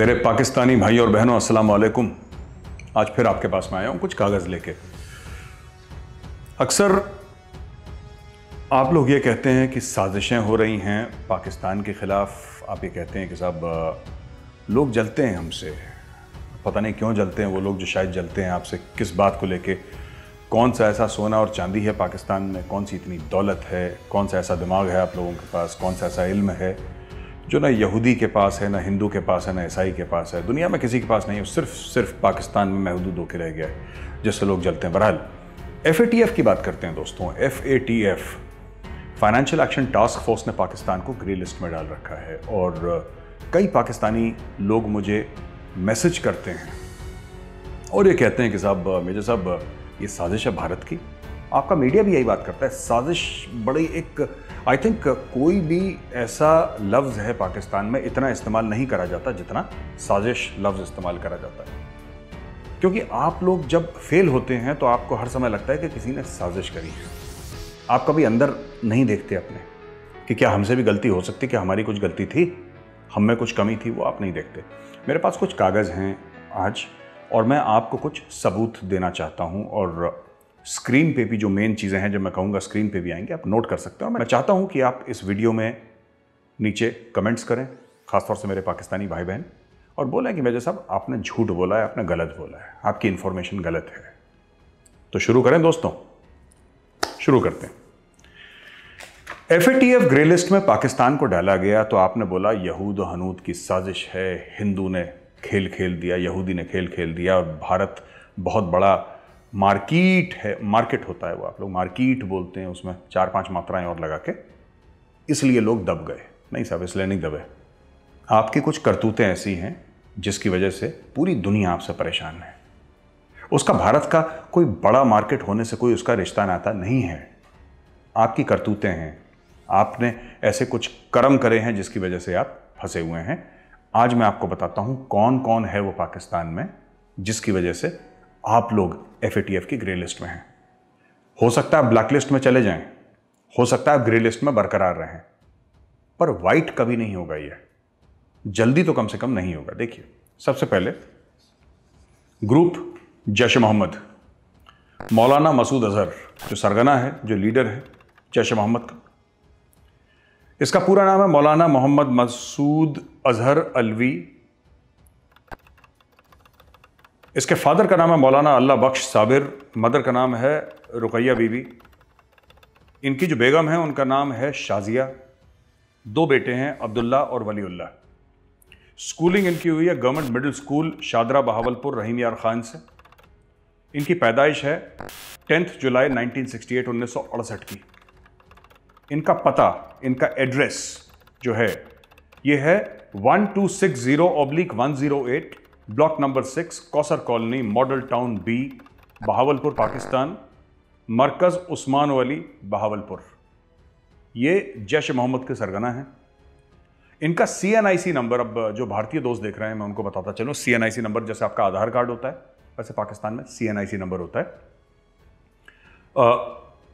मेरे पाकिस्तानी भाई और बहनों अस्सलाम वालेकुम आज फिर आपके पास में आया हूँ कुछ कागज़ लेके अक्सर आप लोग ये कहते हैं कि साजिशें हो रही हैं पाकिस्तान के ख़िलाफ़ आप ये कहते हैं कि साहब लोग जलते हैं हमसे पता नहीं क्यों जलते हैं वो लोग जो शायद जलते हैं आपसे किस बात को लेके कौन सा ऐसा सोना और चांदी है पाकिस्तान में कौन सी इतनी दौलत है कौन सा ऐसा दिमाग है आप लोगों के पास कौन सा ऐसा इल्म है जो ना यहूदी के पास है ना हिंदू के पास है ना ईसाई के पास है दुनिया में किसी के पास नहीं है सिर्फ सिर्फ पाकिस्तान में महदूद होकर रह गया है जिससे लोग जलते हैं बहरहाल एफ की बात करते हैं दोस्तों F financial action task force ने पाकिस्तान को ग्रे लिस्ट में डाल रखा है और कई पाकिस्तानी लोग मुझे मैसेज करते हैं और ये कहते हैं कि साहब मेजर साहब ये साजिश है भारत की आपका मीडिया भी यही बात करता है साजिश बड़ी एक आई थिंक uh, कोई भी ऐसा लफ्ज़ है पाकिस्तान में इतना इस्तेमाल नहीं करा जाता जितना साजिश लफ्ज़ इस्तेमाल करा जाता है क्योंकि आप लोग जब फेल होते हैं तो आपको हर समय लगता है कि किसी ने साजिश करी है आप कभी अंदर नहीं देखते अपने कि क्या हमसे भी गलती हो सकती कि हमारी कुछ गलती थी हम में कुछ कमी थी वो आप नहीं देखते मेरे पास कुछ कागज़ हैं आज और मैं आपको कुछ सबूत देना चाहता हूँ और स्क्रीन पे भी जो मेन चीज़ें हैं जब मैं कहूँगा स्क्रीन पे भी आएंगे आप नोट कर सकते हो मैं चाहता हूँ कि आप इस वीडियो में नीचे कमेंट्स करें ख़ासतौर से मेरे पाकिस्तानी भाई बहन और बोलें कि मेजर साहब आपने झूठ बोला है आपने गलत बोला है आपकी इन्फॉर्मेशन गलत है तो शुरू करें दोस्तों शुरू करते हैं एफ ए ग्रे लिस्ट में पाकिस्तान को डाला गया तो आपने बोला यहूद हनूद की साजिश है हिंदू ने खेल खेल दिया यहूदी ने खेल खेल दिया और भारत बहुत बड़ा मार्किट है मार्केट होता है वो आप लोग मार्किट बोलते हैं उसमें चार पांच मात्राएं और लगा के इसलिए लोग दब गए नहीं साहब इसलिए नहीं दबे आपकी कुछ करतूतें ऐसी हैं जिसकी वजह से पूरी दुनिया आपसे परेशान है उसका भारत का कोई बड़ा मार्केट होने से कोई उसका रिश्ता नाता नहीं है आपकी करतूतें हैं आपने ऐसे कुछ कर्म करे हैं जिसकी वजह से आप फंसे हुए हैं आज मैं आपको बताता हूँ कौन कौन है वो पाकिस्तान में जिसकी वजह से आप लोग एफ की ग्रे लिस्ट में हैं हो सकता है ब्लैक लिस्ट में चले जाएं, हो सकता है आप ग्रे लिस्ट में बरकरार रहें पर वाइट कभी नहीं होगा ये जल्दी तो कम से कम नहीं होगा देखिए सबसे पहले ग्रुप जैश मोहम्मद मौलाना मसूद अजहर जो सरगना है जो लीडर है जैश मोहम्मद का इसका पूरा नाम है मौलाना मोहम्मद मसूद अजहर अलवी इसके फादर का नाम है मौलाना अल्लाह बख्श साबिर मदर का नाम है रुकैया बीबी इनकी जो बेगम है उनका नाम है शाजिया दो बेटे हैं अब्दुल्ला और वलीउल्ला स्कूलिंग इनकी हुई है government middle school Shadra Bahawalpur Rahim Yar Khan से इनकी पैदाइश है टेंथ जुलाई 1968 1968 की इनका पता इनका एड्रेस जो है ये है one two six zero oblique one zero eight block number six Kausar colony model town B Bahawalpur Pakistan मरकज़ उस्मान वली बहावलपुर ये जैश मोहम्मद के सरगना हैं इनका C N I C number अब जो भारतीय दोस्त देख रहे हैं मैं उनको बताता चलूँ सी एन आई सी नंबर जैसे आपका आधार कार्ड होता है वैसे पाकिस्तान में सी एन आई सी नंबर होता है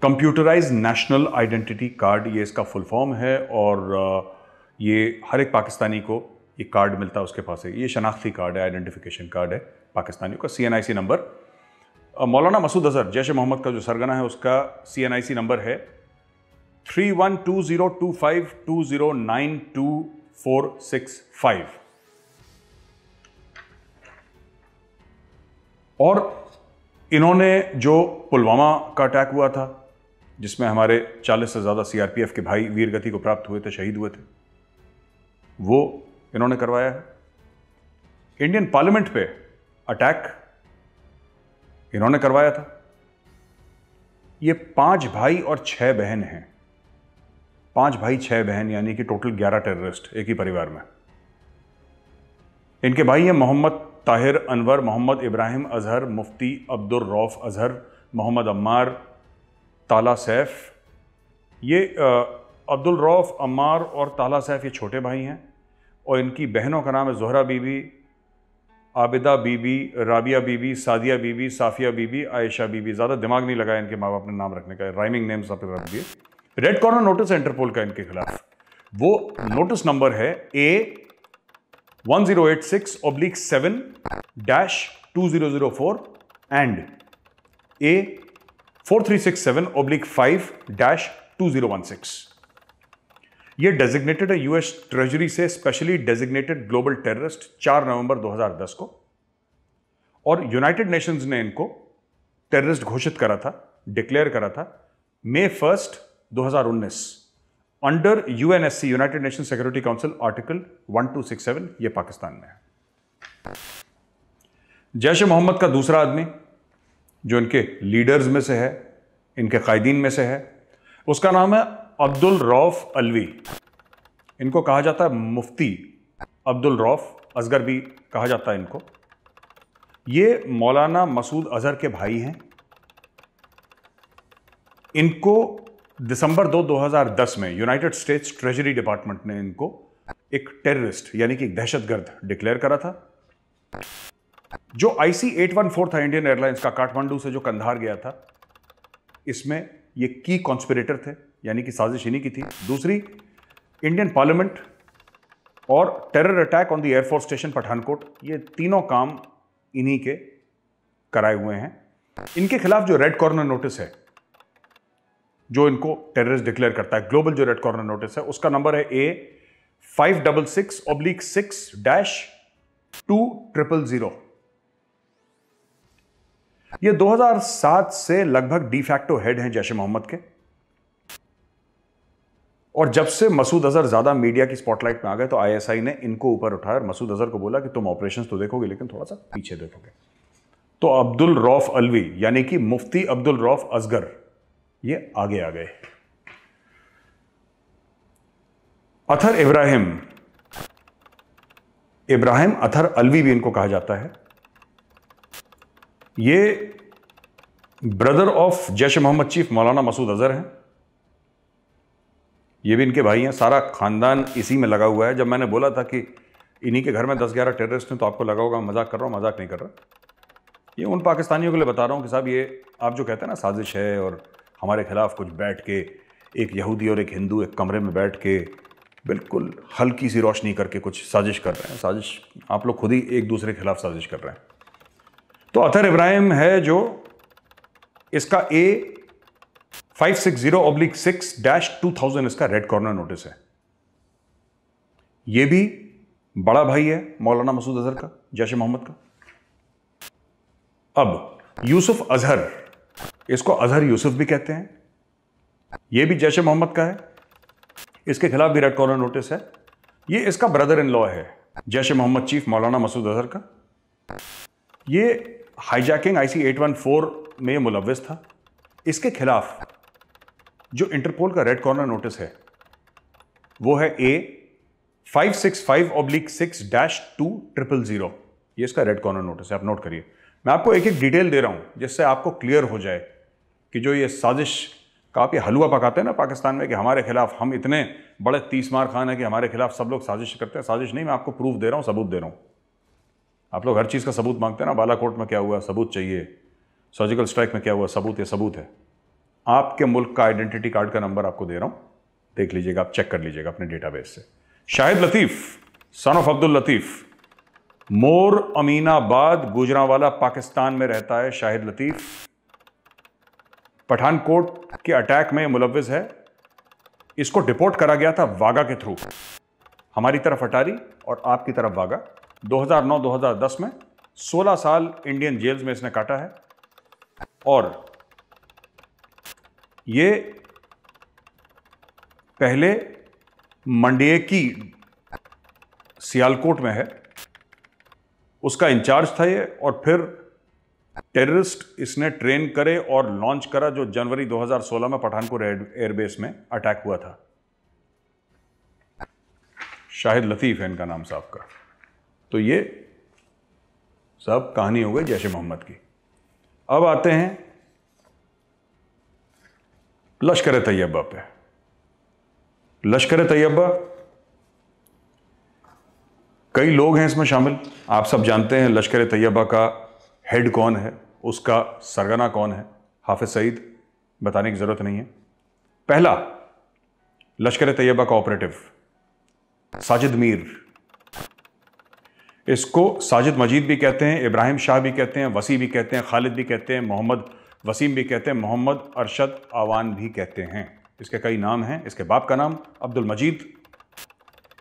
कंप्यूटराइज नेशनल आइडेंटिटी कार्ड ये इसका फुल फॉर्म है और आ, ये हर एक पाकिस्तानी को ये कार्ड मिलता है उसके पास है ये शनाख्ती कार्ड है आइडेंटिफिकेशन कार्ड है पाकिस्तानियों का सी नंबर मौलाना मसूद अजहर जैश मोहम्मद का जो सरगना है उसका सी नंबर है three one two zero two five two zero nine two four six five और इन्होंने जो पुलवामा का अटैक हुआ था जिसमें हमारे 40 से ज़्यादा सीआरपीएफ के भाई वीरगति को प्राप्त हुए थे शहीद हुए थे वो इन्होंने करवाया है इंडियन पार्लियामेंट पे अटैक इन्होंने करवाया था ये पांच भाई और छह बहन हैं पांच भाई छह बहन यानी कि टोटल ग्यारह टेररिस्ट एक ही परिवार में इनके भाई हैं मोहम्मद ताहिर अनवर मोहम्मद इब्राहिम अजहर मुफ्ती अब्दुल रौफ अजहर मोहम्मद अम्मार ताला सैफ ये अब्दुल रौफ अम्मार और ताला सैफ ये छोटे भाई हैं और इनकी बहनों का नाम है जोहरा बीबी आबिदा बीबी राबिया बीबी सादिया बीबी साफिया बीबी आयशा बीबी ज़्यादा दिमाग नहीं लगाया इनके माँ बाप ने नाम रखने का राइमिंग नेम्स आप रख दिए रेड कॉर्नर नोटिस इंटरपोल का इनके खिलाफ वो नोटिस नंबर है A one zero eight six oblique seven dash two zero zero four and A four three six seven oblique five dash two zero one six ये designated है US treasury से specially designated global terrorist 4 नवंबर 2010 को और United Nations ने इनको terrorist घोषित करा था डिक्लेयर करा था May first 2019 under UNSC United Nation security council article 1267 ये पाकिस्तान में है जैश मोहम्मद का दूसरा आदमी जो इनके लीडर्स में से है इनके कायदीन में से है उसका नाम है अब्दुल रौफ अलवी इनको कहा जाता है मुफ्ती अब्दुल रौफ असगर भी कहा जाता है इनको ये मौलाना मसूद अजहर के भाई हैं इनको दिसंबर दो 2010 में यूनाइटेड स्टेट्स ट्रेजरी डिपार्टमेंट ने इनको एक टेररिस्ट यानी कि एक दहशतगर्द डिक्लेयर करा था जो आईसी 814 था इंडियन एयरलाइंस का काठमांडू से जो कंधार गया था इसमें ये की कॉन्स्पिरेटर थे यानी कि साजिश इन्हीं की थी दूसरी इंडियन पार्लियामेंट और terror attack on the air force station Pathankot ये तीनों काम इन्हीं के कराए हुए हैं इनके खिलाफ जो रेड कॉर्नर नोटिस है जो इनको टेररिस्ट डिक्लेयर करता है ग्लोबल जो रेड कॉर्नर नोटिस है उसका नंबर है A five double six oblique six dash two triple zero ये 2007 से लगभग डिफैक्टो हेड हैं जैश मोहम्मद के और जब से मसूद अजहर ज़्यादा मीडिया की स्पॉटलाइट में आ गए तो आईएसआई ने इनको ऊपर उठाया और मसूद अजहर को बोला कि तुम ऑपरेशन तो देखोगे लेकिन थोड़ा सा पीछे देखोगे तो अब्दुल रौफ अलवी यानी कि मुफ्ती अब्दुल रौफ असगर ये आगे आ गए अथर इब्राहिम इब्राहिम अथर अलवी भी इनको कहा जाता है ये brother of Jaish Mohammed chief Maulana Masood Azhar हैं ये भी इनके भाई हैं सारा खानदान इसी में लगा हुआ है जब मैंने बोला था कि इन्हीं के घर में दस ग्यारह टेररिस्ट हैं तो आपको लगा होगा मजाक कर रहा हूँ मजाक नहीं कर रहा ये उन पाकिस्तानियों के लिए बता रहा हूँ कि साहब ये आप जो कहते हैं ना साजिश है और हमारे खिलाफ कुछ बैठ के एक यहूदी और एक हिंदू एक कमरे में बैठ के बिल्कुल हल्की सी रोशनी करके कुछ साजिश कर रहे हैं साजिश आप लोग खुद ही एक दूसरे के खिलाफ साजिश कर रहे हैं तो अतर इब्राहिम है जो इसका A five six zero oblique six dash two thousand इसका रेड कॉर्नर नोटिस है यह भी बड़ा भाई है मौलाना मसूद अजहर का जैश मोहम्मद का अब यूसुफ अजहर इसको अजहर यूसुफ भी कहते हैं यह भी जैश मोहम्मद का है इसके खिलाफ भी रेड कॉर्नर नोटिस है ये इसका ब्रदर इन लॉ है जैश मोहम्मद चीफ मौलाना मसूद अजहर का यह हाईजैकिंग आईसी 814 में मुलविस था इसके खिलाफ जो इंटरपोल का रेड कॉर्नर नोटिस है वो है A five six five oblique six dash two triple zero ये इसका रेड कॉर्नर नोटिस है आप नोट करिए मैं आपको एक एक डिटेल दे रहा हूँ जिससे आपको क्लियर हो जाए कि जो ये साजिश का आप ये हलवा पकाते हैं ना पाकिस्तान में कि हमारे खिलाफ हम इतने बड़े तीस मार खान हैं कि हमारे खिलाफ सब लोग साजिश करते हैं साजिश नहीं मैं आपको प्रूफ दे रहा हूँ सबूत दे रहा हूँ आप लोग हर चीज़ का सबूत मांगते हैं ना बालाकोट में क्या हुआ सबूत चाहिए सर्जिकल स्ट्राइक में क्या हुआ सबूत है सबूत है आपके मुल्क का आइडेंटिटी कार्ड का नंबर आपको दे रहा हूं देख लीजिएगा आप चेक कर लीजिएगा अपने डेटाबेस से शाहिद लतीफ़ सन ऑफ अब्दुल लतीफ़ मोर अमीनाबाद गुजरावाला पाकिस्तान में रहता है शाहिद लतीफ़ पठानकोट के अटैक में मुलविज है इसको डिपोर्ट करा गया था वागा के थ्रू हमारी तरफ अटारी और आपकी तरफ वागा 2009-2010 में 16 साल इंडियन जेल्स में इसने काटा है और ये पहले की सियालकोट में है उसका इंचार्ज था ये और फिर टेररिस्ट इसने ट्रेन करे और लॉन्च करा जो जनवरी 2016 में पठानकोट एयरबेस में अटैक हुआ था शाहिद लतीफ़ है इनका नाम साहब का तो ये सब कहानी हो गई जैश मोहम्मद की अब आते हैं लश्कर तैयबा पे लश्कर तैयबा कई लोग हैं इसमें शामिल आप सब जानते हैं लश्कर तैयबा का हेड कौन है उसका सरगना कौन है हाफिज सईद बताने की ज़रूरत नहीं है पहला लश्कर तैयबा का ऑपरेटिव साजिद मीर इसको साजिद मजीद भी कहते हैं इब्राहिम शाह भी कहते हैं वसी भी कहते हैं खालिद भी कहते हैं मोहम्मद वसीम भी कहते हैं मोहम्मद अरशद आवान भी कहते हैं इसके कई नाम हैं इसके बाप का नाम अब्दुल मजीद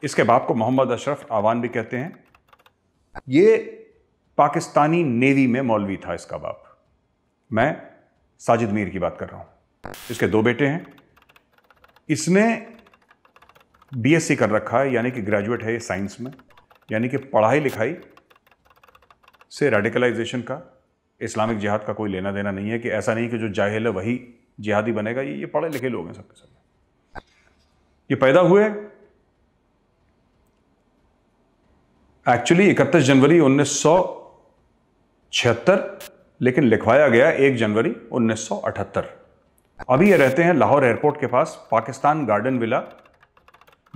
इसके बाप को मोहम्मद अशरफ आवान भी कहते हैं ये पाकिस्तानी नेवी में मौलवी था इसका बाप मैं साजिद मीर की बात कर रहा हूं इसके दो बेटे हैं इसने बीएससी कर रखा है यानी कि ग्रेजुएट है ये साइंस में यानी कि पढ़ाई लिखाई से रेडिकलाइजेशन का इस्लामिक जिहाद का कोई लेना देना नहीं है कि ऐसा नहीं कि जो जाहिल है वही जिहादी बनेगा ये ये पढ़े लिखे लोग हैं सबके सब ये पैदा हुए एक्चुअली इकतीस जनवरी उन्नीस लेकिन लिखवाया गया एक जनवरी 1978 अभी ये रहते हैं लाहौर एयरपोर्ट के पास पाकिस्तान गार्डन विला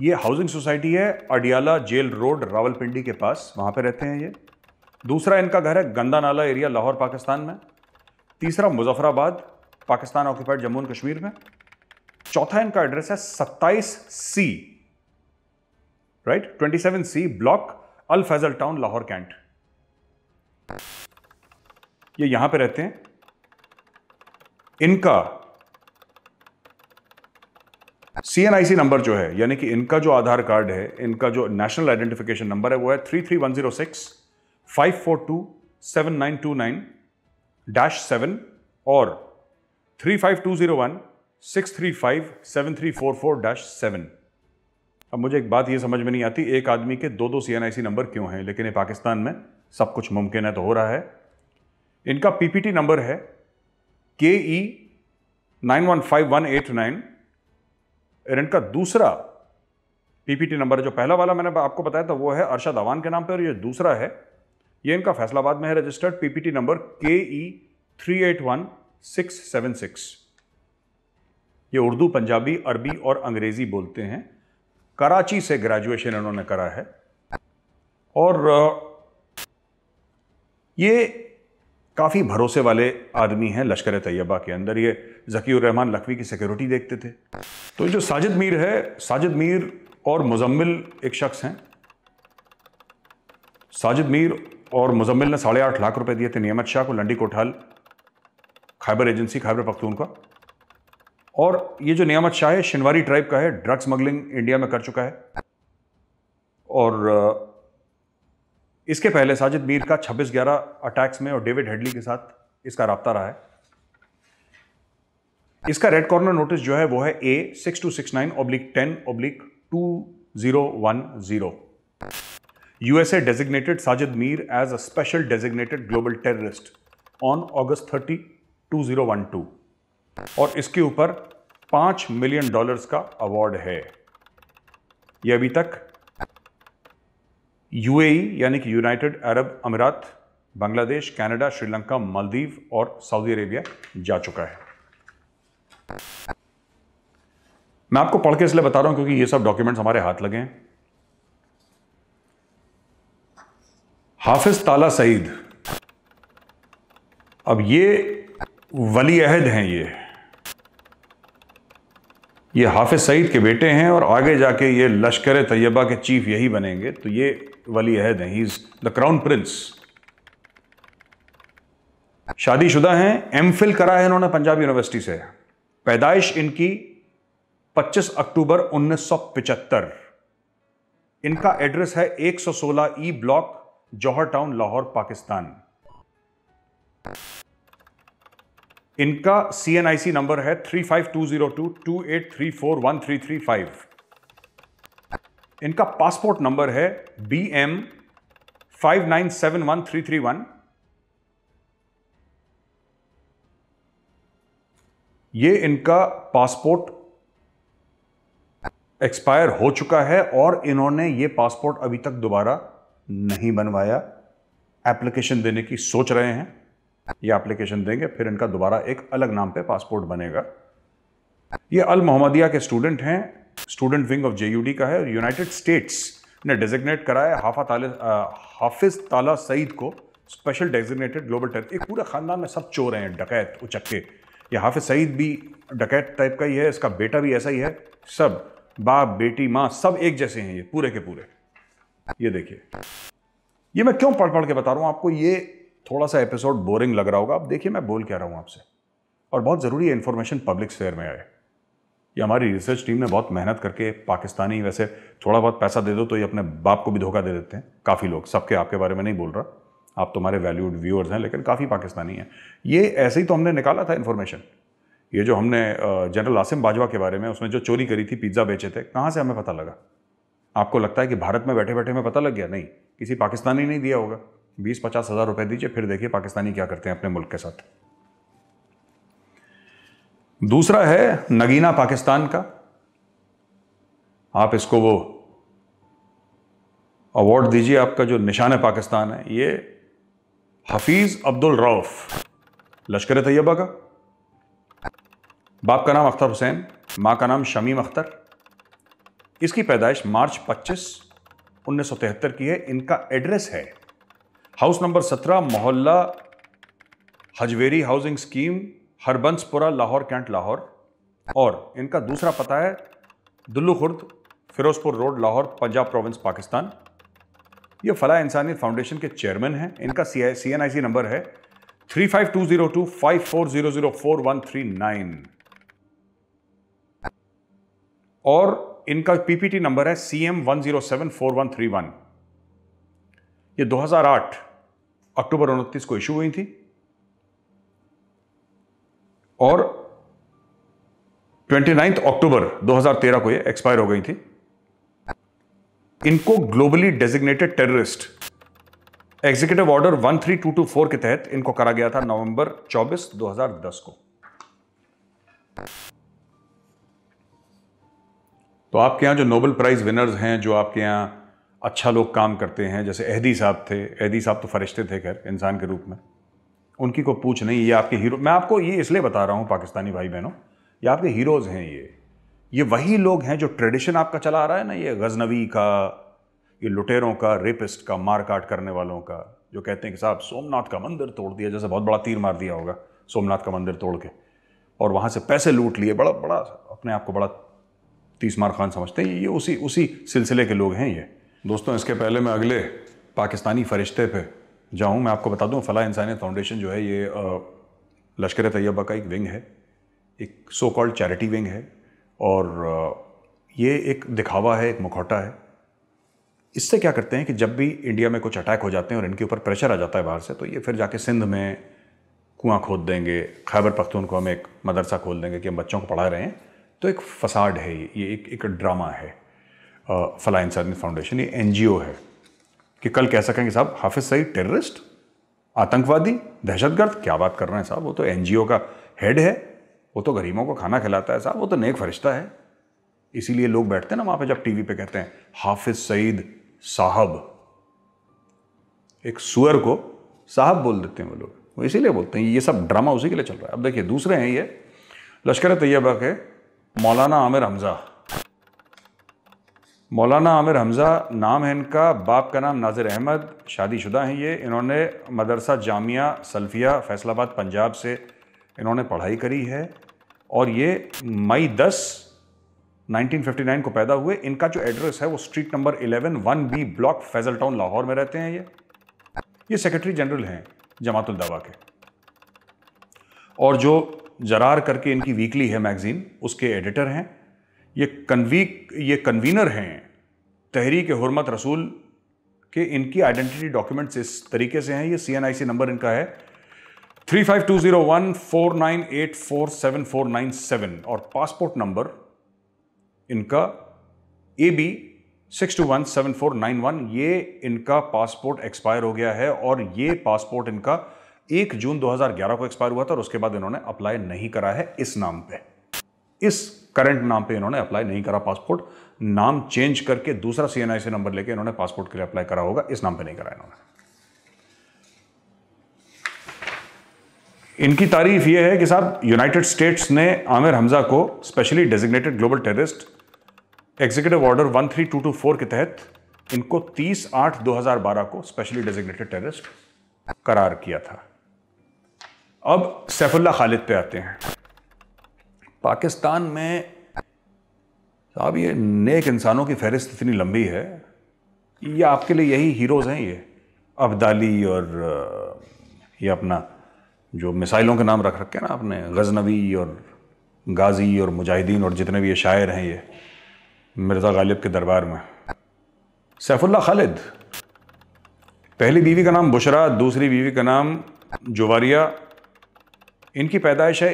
ये हाउसिंग सोसाइटी है अडियाला जेल रोड रावलपिंडी के पास वहां पे रहते हैं ये दूसरा इनका घर है गंदा नाला एरिया लाहौर पाकिस्तान में तीसरा मुजफ्फराबाद पाकिस्तान ऑक्यूपाइड जम्मू एंड कश्मीर में चौथा इनका एड्रेस है सत्ताईस C right twenty seven C block Al Faisal town Lahore cantt ये यहां पे रहते हैं इनका सीएनआईसी नंबर जो है यानी कि इनका जो आधार कार्ड है इनका जो नेशनल आइडेंटिफिकेशन नंबर है वो है three three one zero six 542-7929-7 और 35201-635-7344-7 अब मुझे एक बात ये समझ में नहीं आती एक आदमी के दो दो सी नंबर क्यों हैं लेकिन ये पाकिस्तान में सब कुछ मुमकिन है तो हो रहा है इनका पीपीटी नंबर है K E nine one five one eight nine और इनका दूसरा पीपीटी नंबर जो पहला वाला मैंने आपको बताया था वो है अरशद अवान के नाम पर और ये दूसरा है ये इनका फैसलाबाद में है registered PPT number K E three eight one six seven six ये उर्दू पंजाबी अरबी और अंग्रेज़ी बोलते हैं कराची से ग्रेजुएशन इन्होंने करा है और ये काफ़ी भरोसे वाले आदमी हैं लश्कर तैयबा के अंदर ये रहमान लखवी की सिक्योरिटी देखते थे तो जो साजिद मीर है साजिद मीर और मुजम्मिल एक शख्स हैं साजिद मीर और मुजम्मिल ने साढ़े आठ लाख रुपए दिए थे नियमत शाह को लंडी कोठाल खैबर एजेंसी खैबर पख्तून का और ये जो नियामत शाह है शिनवारी ट्राइब का है ड्रग स्मगलिंग इंडिया में कर चुका है और इसके पहले साजिद मीर का 26 ग्यारह अटैक्स में और डेविड हेडली के साथ इसका रबता रहा है इसका रेड कॉर्नर नोटिस जो है वो है A six two six nine oblique ten oblique two zero one zero USA designated Sajid Mir as a special designated global terrorist on August 30, 2012 और इसके ऊपर पांच मिलियन डॉलर्स का अवार्ड है यह अभी तक यूएई e, यानी कि यूनाइटेड अरब अमीरात बांग्लादेश कनाडा श्रीलंका मालदीव और सऊदी अरेबिया जा चुका है मैं आपको पढ़ के इसलिए बता रहा हूं क्योंकि ये सब डॉक्यूमेंट्स हमारे हाथ लगे हैं हाफिज ताला सईद अब ये वली अहद हैं ये ये हाफिज सईद के बेटे हैं और आगे जाके ये लश्कर तैयबा के चीफ यही बनेंगे तो ये वली अहद हैं he is the crown prince शादीशुदा हैं एम फिल करा है इन्होंने पंजाब यूनिवर्सिटी से पैदाइश इनकी 25 अक्टूबर 1975 इनका एड्रेस है 116 E block Johar town Lahore Pakistan इनका सी नंबर है three five two zero two two eight three four one three three five इनका पासपोर्ट नंबर है B M five nine seven one three three one ये इनका पासपोर्ट एक्सपायर हो चुका है और इन्होंने ये पासपोर्ट अभी तक दोबारा नहीं बनवाया एप्लीकेशन देने की सोच रहे हैं ये एप्लीकेशन देंगे फिर इनका दोबारा एक अलग नाम पे पासपोर्ट बनेगा ये अल मोहम्मदिया के स्टूडेंट हैं स्टूडेंट विंग ऑफ जे का है यूनाइटेड स्टेट्स ने डेजिग्नेट कराया हाफा ताले हाफिज ताला सईद को स्पेशल डेजिग्नेटेड ग्लोबल टेरर एक पूरे ख़ानदान में सब चोर हैं डकैत उचक्के ये हाफिज सईद भी डकैत टाइप का ही है इसका बेटा भी ऐसा ही है सब बाप बेटी माँ सब एक जैसे हैं ये पूरे के पूरे ये देखिए ये मैं क्यों पढ़ पढ़ के बता रहा हूं आपको ये थोड़ा सा एपिसोड बोरिंग लग रहा होगा आप देखिए मैं बोल क्या रहा हूं आपसे और बहुत ज़रूरी है इंफॉर्मेशन पब्लिक स्फेयर में आए ये हमारी रिसर्च टीम ने बहुत मेहनत करके पाकिस्तानी वैसे थोड़ा बहुत पैसा दे दो तो ये अपने बाप को भी धोखा दे देते हैं काफ़ी लोग सबके आपके बारे में नहीं बोल रहा आप तुम्हारे वैल्यूड व्यूअर्स हैं लेकिन काफ़ी पाकिस्तानी हैं ये ऐसे ही तो हमने निकाला था इन्फॉर्मेशन ये जो हमने जनरल आसिम बाजवा के बारे में उसने जो चोरी करी थी पिज्ज़ा बेचे थे कहाँ से हमें पता लगा आपको लगता है कि भारत में बैठे बैठे में पता लग गया नहीं किसी पाकिस्तानी ने दिया होगा बीस पचास हज़ार रुपए दीजिए फिर देखिए पाकिस्तानी क्या करते हैं अपने मुल्क के साथ दूसरा है नगीना पाकिस्तान का आप इसको वो अवार्ड दीजिए आपका जो निशान है पाकिस्तान है ये हफीज़ अब्दुल रऊफ़ लश्कर तैयबा का बाप का नाम अख्तर हुसैन माँ का नाम शमीम अख्तर इसकी पैदाइश मार्च 25 उन्नीस की है इनका एड्रेस है हाउस नंबर 17 मोहल्ला Hajveri housing scheme Harbanspura Lahore cantt Lahore और इनका दूसरा पता है दुल्लू खुर्द फिरोजपुर रोड लाहौर पंजाब प्रोविंस पाकिस्तान ये फला इंसानियत फाउंडेशन के चेयरमैन हैं इनका C I C N I C number है three five two zero two five four zero zero four one three nine और इनका पीपीटी नंबर है C M one zero seven four one three one ये दो हजार आठ अक्टूबर उनतीस को इशू हुई थी और ट्वेंटी नाइन्थ अक्टूबर दो हजार तेरह को ये एक्सपायर हो गई थी इनको globally designated terrorist executive order one three two two four के तहत इनको करा गया था नवंबर चौबीस दो हजार दस को तो आपके यहाँ जो नोबल प्राइज़ विनर्स हैं जो आपके यहाँ अच्छा लोग काम करते हैं जैसे एहदी साहब थे एहदी साहब तो फरिश्ते थे खैर इंसान के रूप में उनकी को पूछ नहीं ये आपके हीरो मैं आपको ये इसलिए बता रहा हूँ पाकिस्तानी भाई बहनों ये आपके हीरोज़ हैं ये ये वही लोग हैं जो ट्रेडिशन आपका चला आ रहा है ना ये गजनवी का ये लुटेरों का रेपिस्ट का मार काट करने वालों का जो कहते हैं कि साहब सोमनाथ का मंदिर तोड़ दिया जैसे बहुत बड़ा तीर मार दिया होगा सोमनाथ का मंदिर तोड़ के और वहाँ से पैसे लूट लिए बड़ा बड़ा अपने आप को बड़ा तीसमार खान समझते हैं ये उसी उसी सिलसिले के लोग हैं ये दोस्तों इसके पहले मैं अगले पाकिस्तानी फरिश्ते पे जाऊँ मैं आपको बता दूँ फ़लाह इंसानियत फाउंडेशन जो है ये लश्कर तैयबा का एक विंग है एक सो कॉल्ड चैरिटी विंग है और ये एक दिखावा है एक मुखौटा है इससे क्या करते हैं कि जब भी इंडिया में कुछ अटैक हो जाते हैं और इनके ऊपर प्रेशर आ जाता है बाहर से तो ये फिर जाके सिंध में कुआं खोद देंगे खैबर पख्तून को हम एक मदरसा खोल देंगे कि हम बच्चों को पढ़ा रहे हैं तो एक फसाड है ये एक एक ड्रामा है फला इंसानियत फाउंडेशन ये एन है कि कल कह सकेंगे साहब हाफिज सईद टेररिस्ट आतंकवादी दहशतगर्द क्या बात कर रहे हैं साहब वो तो एन का हेड है वो तो गरीबों को खाना खिलाता है साहब वो तो नेक फरिश्ता है इसीलिए लोग बैठते हैं ना वहाँ पे जब टीवी पे कहते हैं हाफिज सईद साहब एक सुअर को साहब बोल देते हैं वो लोग वो इसीलिए बोलते हैं ये सब ड्रामा उसी के लिए चल रहा है अब देखिए दूसरे हैं ये लश्कर तैयबा के मौलाना आमिर हमज़ा मौलाना आमिर हमज़ा नाम है इनका बाप का नाम नाजिर अहमद शादीशुदा हैं ये इन्होंने मदरसा जामिया सल्फिया फैसलाबाद पंजाब से इन्होंने पढ़ाई करी है और ये मई 10 1959 को पैदा हुए इनका जो एड्रेस है वो street number 11 one B block Faisal town Lahore में रहते हैं ये ये सेक्रेटरी जनरल हैं जमातुल के और जो जरार करके इनकी वीकली है मैगज़ीन उसके एडिटर हैं ये कन्वीक ये कन्वीनर हैं तहरीक हरमत रसूल के इनकी आइडेंटिटी डॉक्यूमेंट्स इस तरीके से हैं ये सी नंबर इनका है three five two zero one four nine eight four seven four nine seven और पासपोर्ट नंबर इनका A B six two one seven four nine one ये इनका पासपोर्ट एक्सपायर हो गया है और ये पासपोर्ट इनका एक जून 2011 को एक्सपायर हुआ था और उसके बाद इन्होंने अप्लाई नहीं करा है इस नाम पे इस करंट नाम पे इन्होंने अप्लाई नहीं करा पासपोर्ट नाम चेंज करके दूसरा सीएनआईसी नंबर लेके इन्होंने पासपोर्ट के लिए अप्लाई करा होगा इस नाम पे नहीं करा इन्होंने इनकी तारीफ यह है कि साहब यूनाइटेड स्टेट्स ने आमिर हमजा को specially designated global terrorist executive order one के तहत इनको तीस आठ दो को स्पेशली डेजिग्नेटेड टेररिस्ट करार किया था अब सैफुल्ला खालिद पे आते हैं पाकिस्तान में साहब ये नेक इंसानों की फहरिस्त इतनी लंबी है ये आपके लिए यही हीरोज़ हैं ये अब्दाली और ये अपना जो मिसाइलों के नाम रख रखे हैं ना आपने गजनवी और गाजी और मुजाहिदीन और जितने भी ये शायर हैं ये मिर्ज़ा गालिब के दरबार में सैफुल्ला खालिद पहली बीवी का नाम बुशरा दूसरी बीवी का नाम जुवारिया इनकी पैदाइश है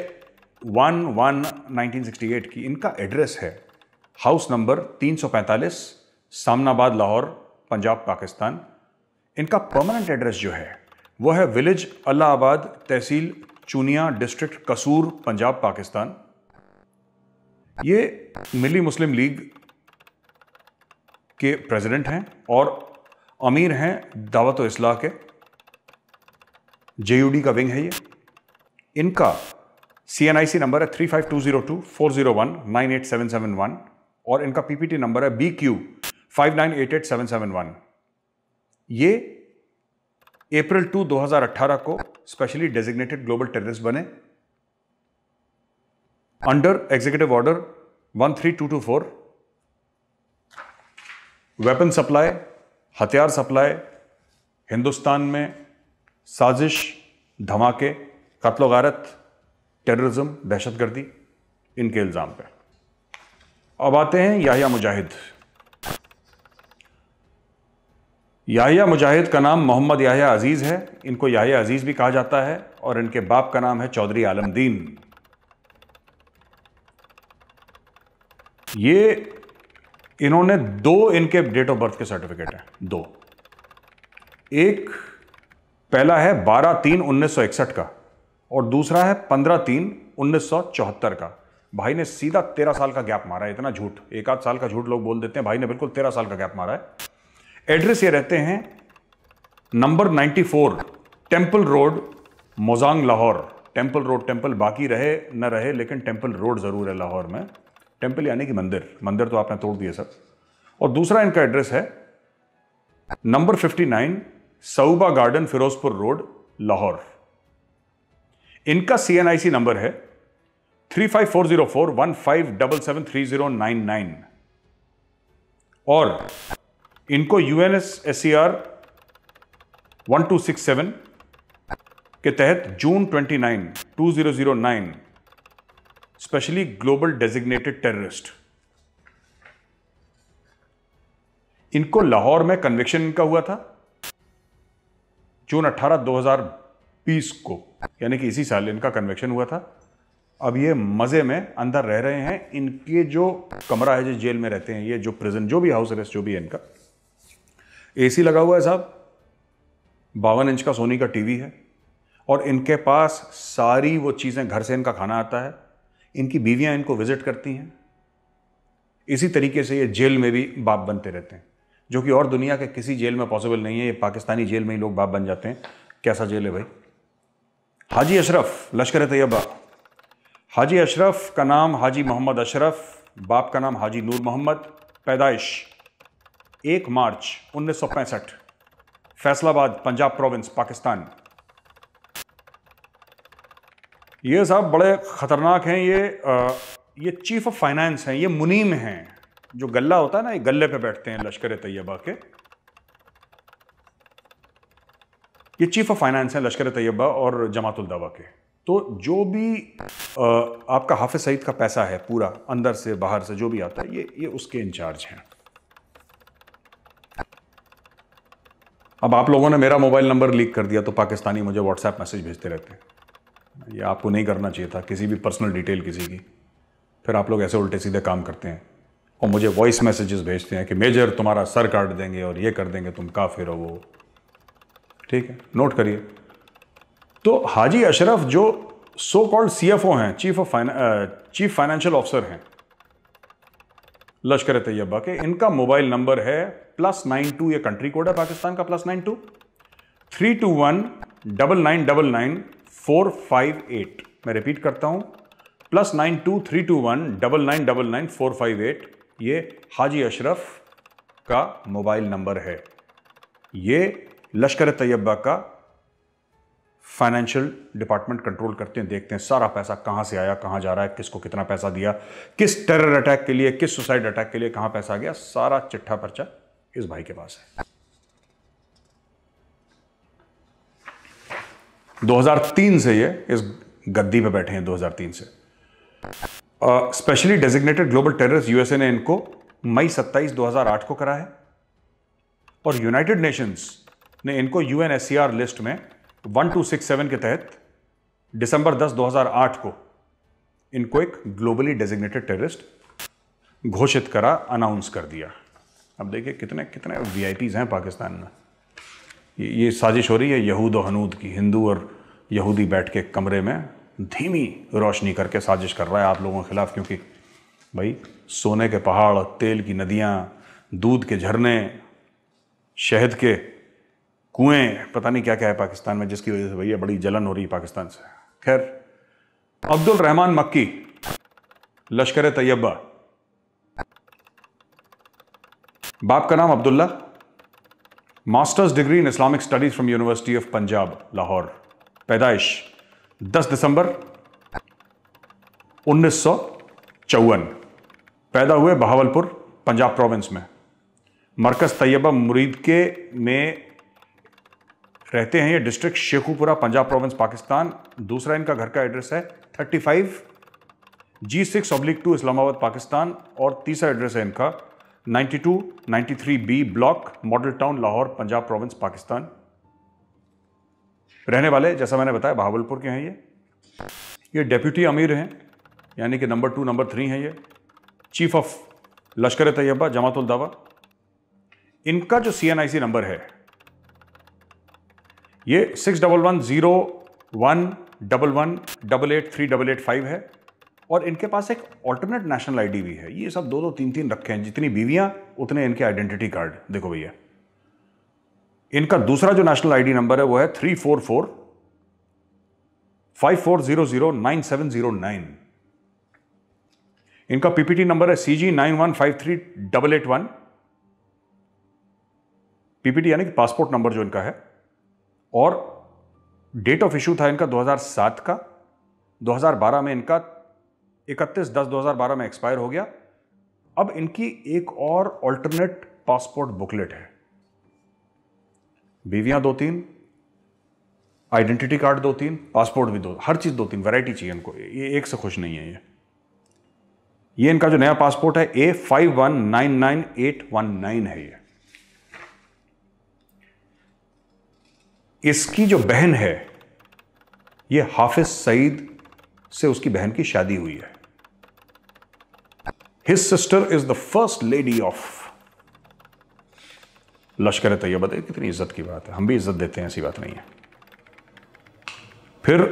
वन वन नाइनटीन की इनका एड्रेस है हाउस नंबर 345 सामनाबाद लाहौर पंजाब पाकिस्तान इनका परमानेंट एड्रेस जो है वो है विलेज अल्लाहाबाद तहसील चूनिया डिस्ट्रिक्ट कसूर पंजाब पाकिस्तान ये मिली मुस्लिम लीग के प्रेसिडेंट हैं और अमीर हैं दावत इस्लाह के जेयूडी का विंग है ये इनका C N I C number है three five two zero two four zero one nine eight seven seven one और इनका पीपीटी नंबर है B Q five nine eight eight seven seven one ये April two दो हजार अट्ठारह को specially designated global terrorist बने under executive order one three two two four weapon supply हथियार सप्लाई हिंदुस्तान में साजिश धमाके कत्ल गारत टेररिज्म दहशतगर्दी इनके इल्ज़ाम पे अब आते हैं याहिया मुजाहिद याहिया मुजाहिद का नाम मोहम्मद याहिया अजीज़ है इनको याहिया अजीज़ भी कहा जाता है और इनके बाप का नाम है चौधरी आलमदीन ये इन्होंने दो इनके डेट ऑफ बर्थ के सर्टिफिकेट हैं दो एक पहला है बारह तीन उन्नीस सौ इकसठ का और दूसरा है पंद्रह तीन उन्नीस का भाई ने सीधा तेरह साल का गैप मारा है इतना झूठ एक आध साल का झूठ लोग बोल देते हैं भाई ने बिल्कुल तेरह साल का गैप मारा है एड्रेस ये रहते हैं number ninety four temple road Mozang Lahore temple road temple बाकी रहे न रहे लेकिन टेम्पल रोड ज़रूर है लाहौर में टेम्पल यानी कि मंदिर मंदिर तो आपने तोड़ दिया सर और दूसरा इनका एड्रेस है number nine Sauba garden Ferozepur road Lahore इनका सी एन नंबर है three five four zero four one five double seven three zero nine nine और इनको U S C R one two six seven के तहत June twenty nine two zero zero nine specially global designated terrorist इनको लाहौर में conviction इनका हुआ था जून अट्ठारह दो हजार पीस को यानी कि इसी साल इनका कन्वेक्शन हुआ था अब ये मज़े में अंदर रह रहे हैं इनके जो कमरा है जो जेल में रहते हैं ये जो प्रिजन जो भी हाउस अरेस्ट जो भी है इनका एसी लगा हुआ है साहब बावन इंच का सोनी का टीवी है और इनके पास सारी वो चीज़ें घर से इनका खाना आता है इनकी बीवियाँ इनको विज़िट करती हैं इसी तरीके से ये जेल में भी बाप बनते रहते हैं जो कि और दुनिया के किसी जेल में पॉसिबल नहीं है ये पाकिस्तानी जेल में ही लोग बाप बन जाते हैं कैसा जेल है भाई हाजी अशरफ लश्कर तैयबा हाजी अशरफ का नाम हाजी मोहम्मद अशरफ बाप का नाम हाजी नूर मोहम्मद पैदाइश एक मार्च उन्नीस सौ पैंसठ फैसलाबाद पंजाब प्रोविंस पाकिस्तान ये साहब बड़े ख़तरनाक हैं ये आ, ये चीफ ऑफ फाइनेंस हैं ये मुनीम हैं जो गला होता है ना ये गले पे बैठते हैं लश्कर तैयबा के ये चीफ ऑफ फाइनेंस हैं लश्कर तैयबा और दवा के तो जो भी आपका हाफि सईद का पैसा है पूरा अंदर से बाहर से जो भी आता है ये ये उसके इंचार्ज हैं अब आप लोगों ने मेरा मोबाइल नंबर लीक कर दिया तो पाकिस्तानी मुझे व्हाट्सएप मैसेज भेजते रहते हैं ये आपको नहीं करना चाहिए था किसी भी पर्सनल डिटेल किसी की फिर आप लोग ऐसे उल्टे सीधे काम करते हैं और मुझे वॉइस मैसेजेस भेजते हैं कि मेजर तुम्हारा सर काट देंगे और ये कर देंगे तुम काफिर हो वो ठीक है नोट करिए तो हाजी अशरफ जो सो कॉल्ड सी एफ ओ हैं chief of chief financial officer हैं लश्कर तैयबा के इनका मोबाइल नंबर है प्लस नाइन टू ये कंट्री कोड है पाकिस्तान का plus nine two three two one double nine double nine four five eight मैं रिपीट करता हूं plus nine two three two one double nine double nine four five eight ये हाजी अशरफ का mobile number है ये लश्कर तैयबा का फाइनेंशियल डिपार्टमेंट कंट्रोल करते हैं देखते हैं सारा पैसा कहां से आया कहां जा रहा है किसको कितना पैसा दिया किस टेरर अटैक के लिए किस सुसाइड अटैक के लिए कहां पैसा गया सारा चिट्ठा पर्चा इस भाई के पास है 2003 से ये इस गद्दी पे बैठे हैं 2003 से specially designated global terrorist USA ने इनको मई 27 2008 को करा है और यूनाइटेड नेशंस ने इनको यू लिस्ट में 1267 के तहत दिसंबर 10 2008 को इनको एक ग्लोबली डेजिग्नेटेड टेररिस्ट घोषित करा अनाउंस कर दिया अब देखिए कितने कितने वी हैं पाकिस्तान में ये, ये साजिश हो रही है यहूद और हनूद की हिंदू और यहूदी बैठ के कमरे में धीमी रोशनी करके साजिश कर रहा है आप लोगों के खिलाफ क्योंकि भाई सोने के पहाड़ तेल की नदियाँ दूध के झरने शहद के कुएं पता नहीं क्या क्या है पाकिस्तान में जिसकी वजह से भैया बड़ी जलन हो रही है पाकिस्तान से खैर अब्दुल रहमान मक्की लश्कर तैयबा बाप का नाम Abdullah masters degree in Islamic studies from university of Punjab Lahore पैदाइश 10 दिसंबर उन्नीस पैदा हुए बहावलपुर पंजाब प्रोविंस में मरकज़ तैयबा मुरीद के ने रहते हैं ये डिस्ट्रिक्ट शेखुपुरा पंजाब प्रोविंस पाकिस्तान दूसरा इनका घर का एड्रेस है thirty five G six oblique two Islamabad Pakistan और तीसरा एड्रेस है इनका 92 93 B block model town Lahore Punjab province Pakistan रहने वाले जैसा मैंने बताया बहावलपुर के हैं ये ये डेप्यूटी अमीर हैं यानी कि नंबर टू नंबर थ्री हैं ये चीफ ऑफ लश्कर तैयबा जमातुल दावा इनका जो सी नंबर है ये six double one zero one double one double eight three double eight five है और इनके पास एक ऑल्टरनेट नेशनल आईडी भी है ये सब दो दो तीन तीन रखे हैं जितनी बीवियां उतने इनके आइडेंटिटी कार्ड देखो भैया इनका दूसरा जो नेशनल आईडी नंबर है वो है three four four five four zero zero nine seven zero nine इनका पीपीटी नंबर है C G nine one five three double eight one PPT यानी कि पासपोर्ट नंबर जो इनका है और डेट ऑफ इशू था इनका 2007 का 2012 में इनका 31 दस 2012 में एक्सपायर हो गया अब इनकी एक और ऑल्टरनेट पासपोर्ट बुकलेट है बीवियां दो तीन आइडेंटिटी कार्ड दो तीन पासपोर्ट भी दो हर चीज़ दो तीन वैरायटी चाहिए इनको ये एक से खुश नहीं है ये ये इनका जो नया पासपोर्ट है A five one nine nine eight one nine है ये इसकी जो बहन है ये हाफिज सईद से उसकी बहन की शादी हुई है his sister is the first lady of Lashkar Taiba देखिए कितनी इज्जत की बात है हम भी इज्जत देते हैं ऐसी बात नहीं है फिर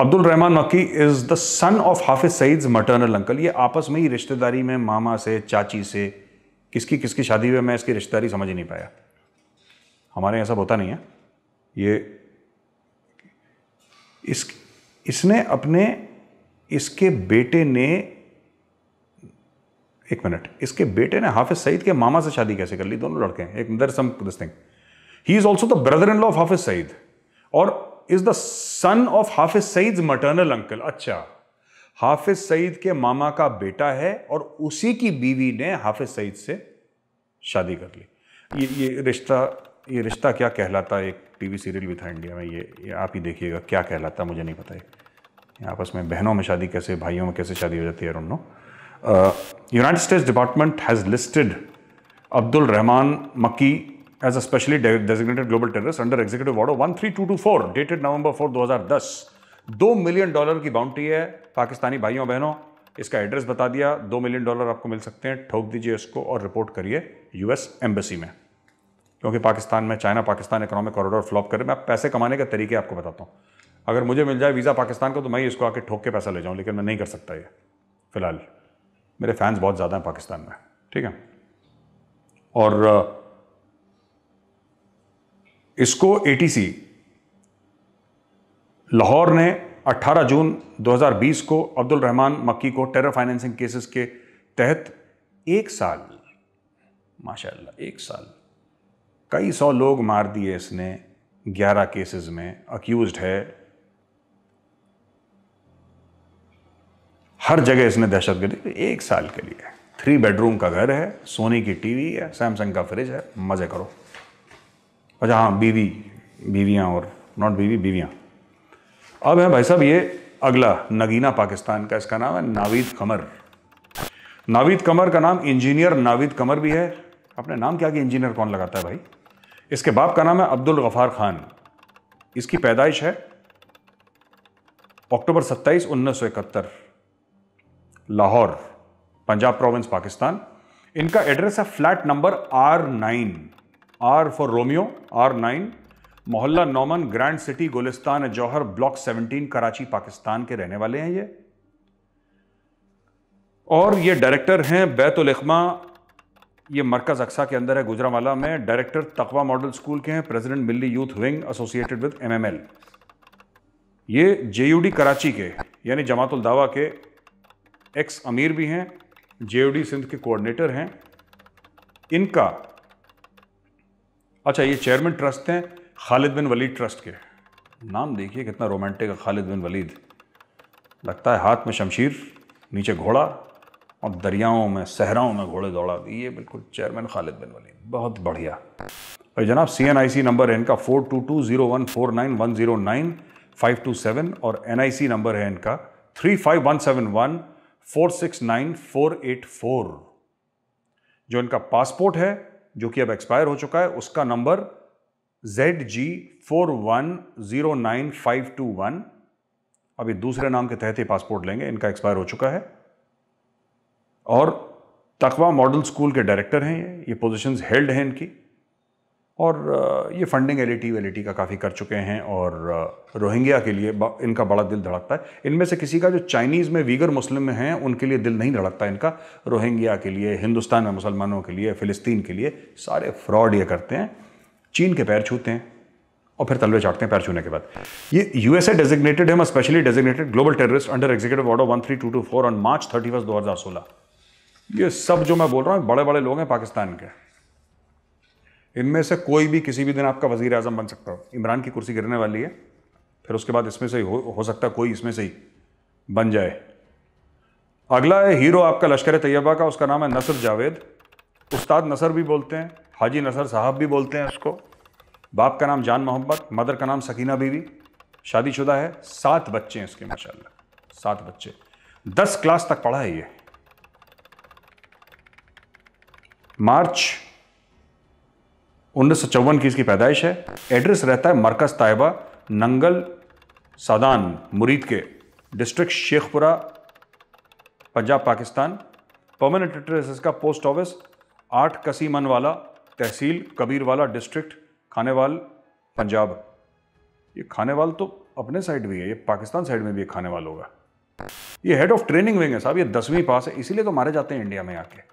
Abdul Rahman Makki is the son of Hafiz Saeed maternal uncle ये आपस में ही रिश्तेदारी में मामा से चाची से किसकी किसकी शादी हुई मैं इसकी रिश्तेदारी समझ ही नहीं पाया हमारे यहां सब होता नहीं है ये इस इसने अपने इसके बेटे ने एक मिनट इसके बेटे ने हाफिज सईद के मामा से शादी कैसे कर ली दोनों लड़के हैं एक दर some this thing he is also the brother in law of Hafiz Saeed और is the son of Hafiz Saeed maternal uncle अच्छा हाफिज सईद के मामा का बेटा है और उसी की बीवी ने हाफिज सईद से शादी कर ली ये ये रिश्ता ये रिश्ता क्या कहलाता है एक टीवी सीरियल भी था इंडिया में ये, ये आप ही देखिएगा क्या कहलाता मुझे नहीं पता है आपस में बहनों में शादी कैसे भाइयों में कैसे शादी हो जाती है no United States department has listed Abdul Rahman Makki as a specially designated global terrorist under executive order one three two two four dated November four दो हज़ार दस दो मिलियन डॉलर की बाउंड्री है पाकिस्तानी भाइयों बहनों इसका एड्रेस बता दिया दो मिलियन डॉलर आपको मिल सकते हैं ठोक दीजिए इसको और रिपोर्ट करिए यूएस एम्बेसी में क्योंकि पाकिस्तान में China Pakistan economic corridor flop कर रहे मैं पैसे कमाने के तरीके आपको बताता हूँ अगर मुझे मिल जाए वीज़ा पाकिस्तान का तो मैं इसको आके ठोक के पैसा ले जाऊँ लेकिन मैं नहीं कर सकता ये फ़िलहाल मेरे फैंस बहुत ज़्यादा हैं पाकिस्तान में ठीक है और इसको ए लाहौर ने 18 जून 2020 को अब्दुल रहमान मक्की को टेरर फाइनेंसिंग केसेस के तहत एक साल माशाल्लाह एक साल कई सौ लोग मार दिए इसने ग्यारह केसेस में अक्यूज है हर जगह इसने दहशत गर्दी एक साल के लिए थ्री बेडरूम का घर है सोनी की टीवी है सैमसंग का फ्रिज है मज़े करो अच्छा हाँ बीवी बीवियाँ और नॉट बीवी बीवियाँ अब है भाई साहब ये अगला नगीना पाकिस्तान का इसका नाम है नावीद कमर नावीद कमर का नाम इंजीनियर नावीद कमर भी है अपने नाम क्या कि इंजीनियर कौन लगाता है भाई इसके बाप का नाम है अब्दुल गफ़ार खान इसकी पैदाइश है अक्टूबर 27 उन्नीस लाहौर पंजाब प्रोविंस पाकिस्तान इनका एड्रेस है flat number R nine R for Romeo R nine मोहल्ला Noman grand city Gulistan Jauhar block 17 Karachi Pakistan के रहने वाले हैं ये और ये डायरेक्टर हैं बैतुलखमा ये मरकज अक्सा के अंदर है गुजरावाला में डायरेक्टर तकवा मॉडल स्कूल के हैं president Milli youth wing associated with MML ये जेयूडी कराची के यानी जमातुल दावा के एक्स अमीर भी हैं जेयूडी सिंध के कोऑर्डिनेटर हैं इनका अच्छा ये चेयरमैन ट्रस्ट हैं खालिद बिन वलीद ट्रस्ट के नाम देखिए कितना रोमांटिक है खालिद बिन वलीद लगता है हाथ में शमशीर नीचे घोड़ा और दरियाओं में सहराओं में घोड़े दौड़ा ये बिल्कुल चेयरमैन खालिद बिन वली बहुत बढ़िया और जनाब सी एन आई सी नंबर है इनका four two two zero one four nine one zero nine five two seven और एन आई सी नंबर है इनका three five one seven one four six nine four eight four जो इनका passport है जो कि अब एक्सपायर हो चुका है उसका number Z G four one zero nine five two one अभी दूसरे नाम के तहत ही पासपोर्ट लेंगे इनका एक्सपायर हो चुका है और तकवा मॉडल स्कूल के डायरेक्टर हैं ये ये पोजिशन हेल्ड हैं इनकी और ये फंडिंग एल ई का काफ़ी कर चुके हैं और रोहिंग्या के लिए इनका बड़ा दिल धड़कता है इनमें से किसी का जो चाइनीज़ में वीगर मुस्लिम हैं उनके लिए दिल नहीं धड़कता इनका रोहिंग्या के लिए हिंदुस्तान में मुसलमानों के लिए फ़िलिस्तीन के लिए सारे फ्रॉड ये करते हैं चीन के पैर छूते हैं और फिर तलवे चाटते हैं पैर छूने के बाद ये यू एस डेजिग्नेटेड है specially designated global terrorist under executive order four on March हज़ार सोलह ये सब जो मैं बोल रहा हूँ बड़े बड़े लोग हैं पाकिस्तान के इनमें से कोई भी किसी भी दिन आपका वजीर अजम बन सकता हो इमरान की कुर्सी गिरने वाली है फिर उसके बाद इसमें से ही हो, हो सकता है कोई इसमें से ही बन जाए अगला है हीरो आपका लश्कर तैयबा का उसका नाम है नसर जावेद उस्ताद नसर भी बोलते हैं हाजी नसर साहब भी बोलते हैं उसको बाप का नाम जान मोहम्मद मदर का नाम सकीना बीवी शादीशुदा है सात बच्चे हैं उसके माशाल्लाह सात बच्चे दस क्लास तक पढ़ा है ये मार्च उन्नीस की इसकी पैदाइश है एड्रेस रहता है मरकज़ तायबा नंगल सादान मुरीद के district Sheikhupura Punjab Pakistan permanent address इसका पोस्ट ऑफिस आठ कसी वाला तहसील कबीरवाला डिस्ट्रिक्ट खानेवाल पंजाब ये खानेवाल तो अपने साइड भी है ये पाकिस्तान साइड में भी खानेवाल होगा ये हेड ऑफ ट्रेनिंग विंग है साहब ये दसवीं पास है इसीलिए तो मारे जाते हैं इंडिया में आके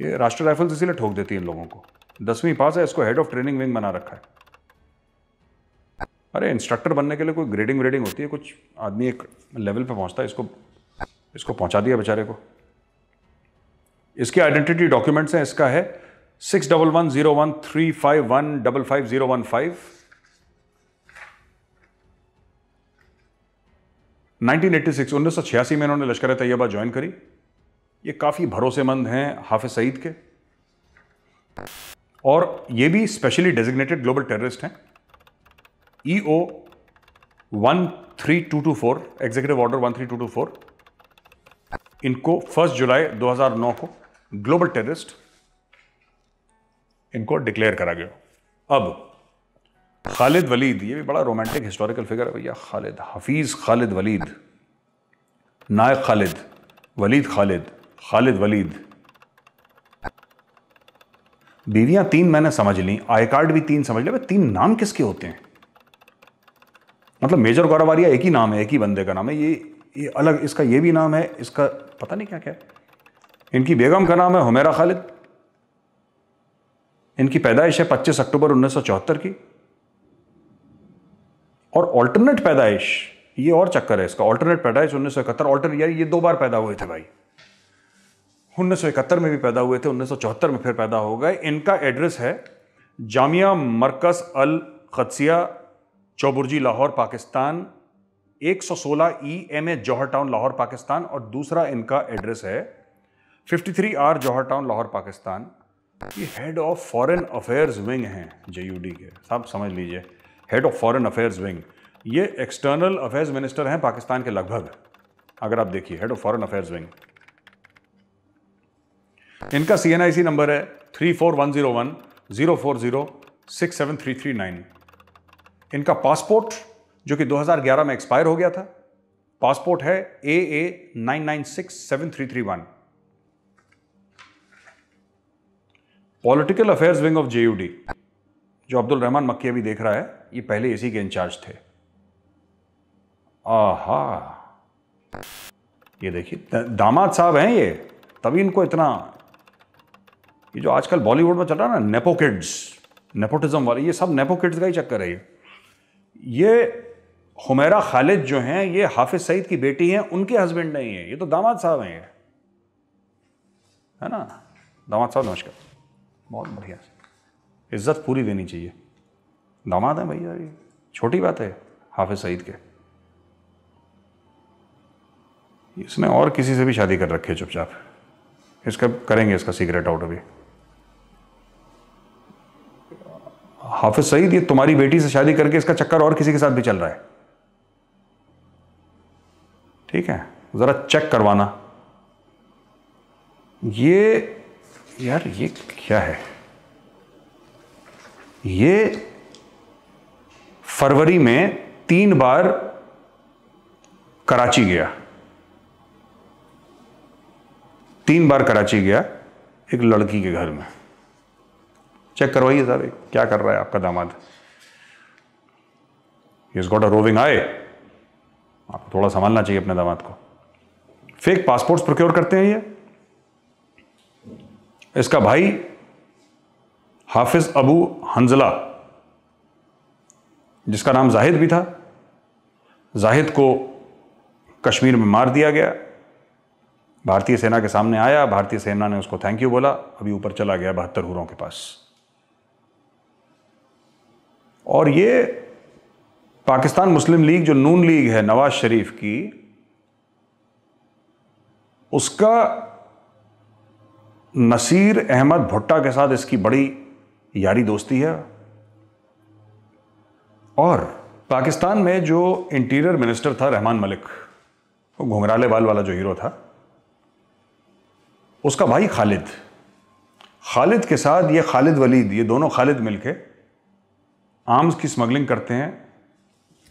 ये राष्ट्रीय राइफल्स इसीलिए ठोक देती है इन लोगों को दसवीं पास है इसको हेड ऑफ ट्रेनिंग विंग बना रखा है अरे इंस्ट्रक्टर बनने के लिए कोई ग्रेडिंग व्रेडिंग होती है कुछ आदमी एक लेवल पर पहुंचता है इसको इसको पहुंचा दिया बेचारे को इसकी आइडेंटिटी डॉक्यूमेंट्स हैं इसका है six double one zero one three five one double five zero one five 1986 1986 में इन्होंने लश्कर तैयबा ज्वाइन करी ये काफ़ी भरोसेमंद हैं हाफि सईद के और ये भी स्पेशली डेजिग्नेटेड ग्लोबल टेररिस्ट हैं E O one three two two four executive order one three two two four इनको फर्स्ट जुलाई 2009 को ग्लोबल टेररिस्ट इनको डिक्लेयर करा गया अब खालिद वलीद ये भी बड़ा रोमांटिक हिस्टोरिकल फिगर है भैया खालिद हफीज़ खालिद वलीद नायक खालिद वलीद खालिद खालिद वलीद बीवियां तीन मैंने समझ ली आई कार्ड भी तीन समझ लिया तीन नाम किसके होते हैं मतलब मेजर गौरवारिया एक ही नाम है एक ही बंदे का नाम है ये ये अलग इसका ये भी नाम है इसका पता नहीं क्या क्या है इनकी बेगम का नाम है हुमेरा खालिद इनकी पैदाइश है पच्चीस अक्टूबर उन्नीस की और ऑल्टरनेट पैदाइश ये और चक्कर है इसका ऑल्टरनेट पैदाइश उन्नीस सौ इकहत्तर ऑल्टर यार ये दो बार पैदा हुए थे भाई उन्नीस में भी पैदा हुए थे उन्नीस में फिर पैदा हो गए इनका एड्रेस है Jamia Markas Al Qadsia Chauburji Lahore Pakistan 116 E M A e Jauhar town Lahore Pakistan और दूसरा इनका एड्रेस है 53 आर जौहर टाउन लाहौर पाकिस्तान ये head of foreign affairs wing हैं जे यू डी के साहब समझ लीजिए head of foreign affairs wing ये एक्सटर्नल अफेयर्स मिनिस्टर हैं पाकिस्तान के लगभग अगर आप देखिए head of foreign affairs wing इनका C N I C number है three four one zero one zero four zero six seven three three nine इनका पासपोर्ट जो कि 2011 में एक्सपायर हो गया था पासपोर्ट है A A nine nine six seven three three one political affairs wing of JUD जो अब्दुल रहमान मक्की अभी देख रहा है ये पहले इसी के इंचार्ज थे आहा ये देखिए दामाद साहब हैं ये तभी इनको इतना ये जो आजकल बॉलीवुड में चल रहा है ना नेपोकिड्स नेपोटिज्म वाले ये सब नेपोकिड्स का ही चक्कर है ये ये हुमेरा खालिद जो हैं ये हाफिज सईद की बेटी हैं उनके हस्बैंड नहीं है ये तो दामाद साहब हैं ये है ना दामाद साहब नमस्कार बहुत बढ़िया इज्जत पूरी देनी चाहिए दामाद हैं भैया ये छोटी बात है हाफिज सईद के इसने और किसी से भी शादी कर रखी है चुपचाप इसका करेंगे इसका सीक्रेट आउट अभी हाफिज सईद ये तुम्हारी बेटी से शादी करके इसका चक्कर और किसी के साथ भी चल रहा है ठीक है ज़रा चेक करवाना ये यार ये क्या है ये फरवरी में तीन बार कराची गया तीन बार कराची गया एक लड़की के घर में चेक करवाइए साहब क्या कर रहा है आपका दामाद इज गॉट अ रोविंग आए आपको थोड़ा संभालना चाहिए अपने दामाद को फेक पासपोर्ट्स प्रोक्योर करते हैं ये इसका भाई हाफिज अबू हंजला जिसका नाम जाहिद भी था जाहिद को कश्मीर में मार दिया गया भारतीय सेना के सामने आया भारतीय सेना ने उसको थैंक यू बोला अभी ऊपर चला गया बहत्तर हुरों के पास और ये पाकिस्तान मुस्लिम लीग जो नून लीग है नवाज शरीफ की उसका नसीर अहमद भुट्टा के साथ इसकी बड़ी यारी दोस्ती है और पाकिस्तान में जो इंटीरियर मिनिस्टर था रहमान मलिक वो घुंघराले बाल वाला जो हीरो था उसका भाई खालिद खालिद के साथ ये खालिद वलीद ये दोनों खालिद मिलके आर्म्स की स्मगलिंग करते हैं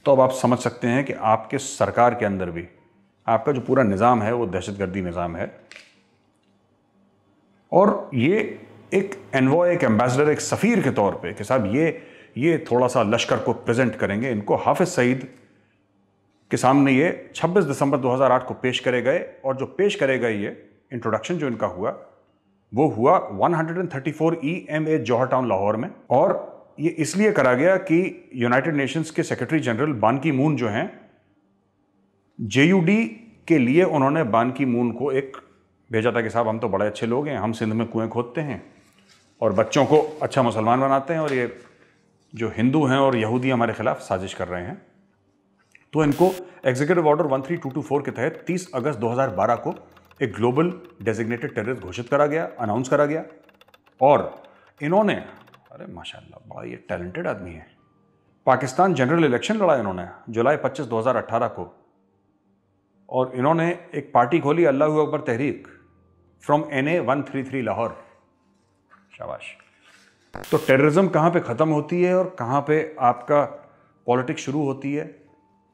तो अब आप समझ सकते हैं कि आपके सरकार के अंदर भी आपका जो पूरा निज़ाम है वो दहशतगर्दी निज़ाम है और ये एक एनवॉय एक एम्बेसडर एक सफ़ीर के तौर पे कि साहब ये ये थोड़ा सा लश्कर को प्रेजेंट करेंगे इनको हाफिज़ सईद के सामने ये 26 दिसंबर 2008 को पेश करे गए और जो पेश करे गए ये इंट्रोडक्शन जो इनका हुआ वो हुआ 134 E M A Jauhar town Lahore में और ये इसलिए करा गया कि यूनाइटेड नेशंस के secretary general Ban Ki moon जो हैं जे के लिए उन्होंने बान की मून को एक भेजा था कि साहब हम तो बड़े अच्छे लोग हैं हम सिंध में कुएं खोदते हैं और बच्चों को अच्छा मुसलमान बनाते हैं और ये जो हिंदू हैं और यहूदी हमारे खिलाफ साजिश कर रहे हैं तो इनको एग्जीक्यूटिव ऑर्डर फोर के तहत तीस अगस्त बारह को एक ग्लोबल डेजिग्नेटेड टेररिस्ट घोषित करा गया अनाउंस करा गया और इन्होंने अरे माशाल्लाह बड़ा ये टैलेंटेड आदमी है पाकिस्तान जनरल इलेक्शन लड़ा इन्होंने जुलाई 25 2018 को और इन्होंने एक पार्टी खोली Allah Akbar Tehreek from N A one three three Lahore शाबाश तो टेररिज्म कहाँ पे ख़त्म होती है और कहाँ पे आपका पॉलिटिक्स शुरू होती है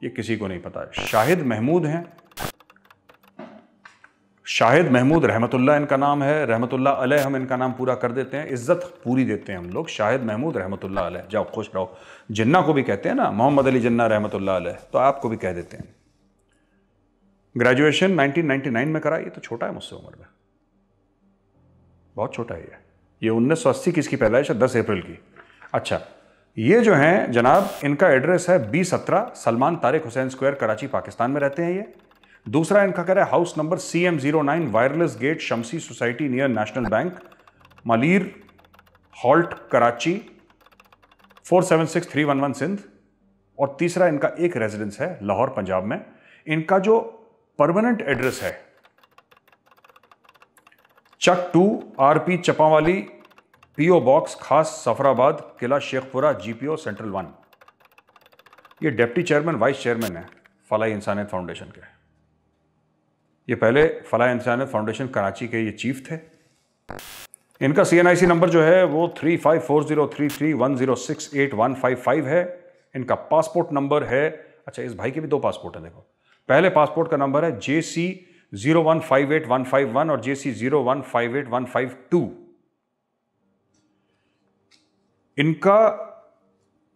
ये किसी को नहीं पता शाहिद महमूद हैं शाहिद महमूद रहमतुल्ला इनका नाम है रहमतुल्ला अलह हम इनका नाम पूरा कर देते हैं इज्जत पूरी देते हैं हम लोग शाहिद महमूद रहमतुल्ला अलह जाओ खुश रहो जिन्ना को भी कहते हैं ना मोहम्मद अली जिन्ना रहमतुल्ला अलह तो आपको भी कह देते हैं ग्रेजुएशन 1999 में कराई तो छोटा है मुझसे उम्र में बहुत छोटा है ये ये उन्नीस सौ अस्सी की इसकी पैदाइश है दस अप्रैल की अच्छा ये जो हैं जनाब इनका एड्रेस है बी सत्रह सलमान तारिक हुसैन स्क्वायर कराची पाकिस्तान में रहते हैं ये दूसरा इनका कह रहा है house number C M zero nine wireless gate Shamsi society near national bank Malir halt Karachi four seven six three one one Sindh और तीसरा इनका एक रेजिडेंस है लाहौर पंजाब में इनका जो परमानेंट एड्रेस है Chak two R P Chapawali PO box Khas Safarabad Qila Sheikhupura GPO central one ये डिप्टी चेयरमैन वाइस चेयरमैन है फलाई इंसानियत फाउंडेशन के ये पहले फलाह इंसान फाउंडेशन कराची के ये चीफ थे इनका सी नंबर जो है वो three five four zero three three one zero six eight one five five है इनका पासपोर्ट नंबर है अच्छा इस भाई के भी दो पासपोर्ट हैं देखो पहले पासपोर्ट का नंबर है J C zero one five eight one five one और J C zero one five eight one five two इनका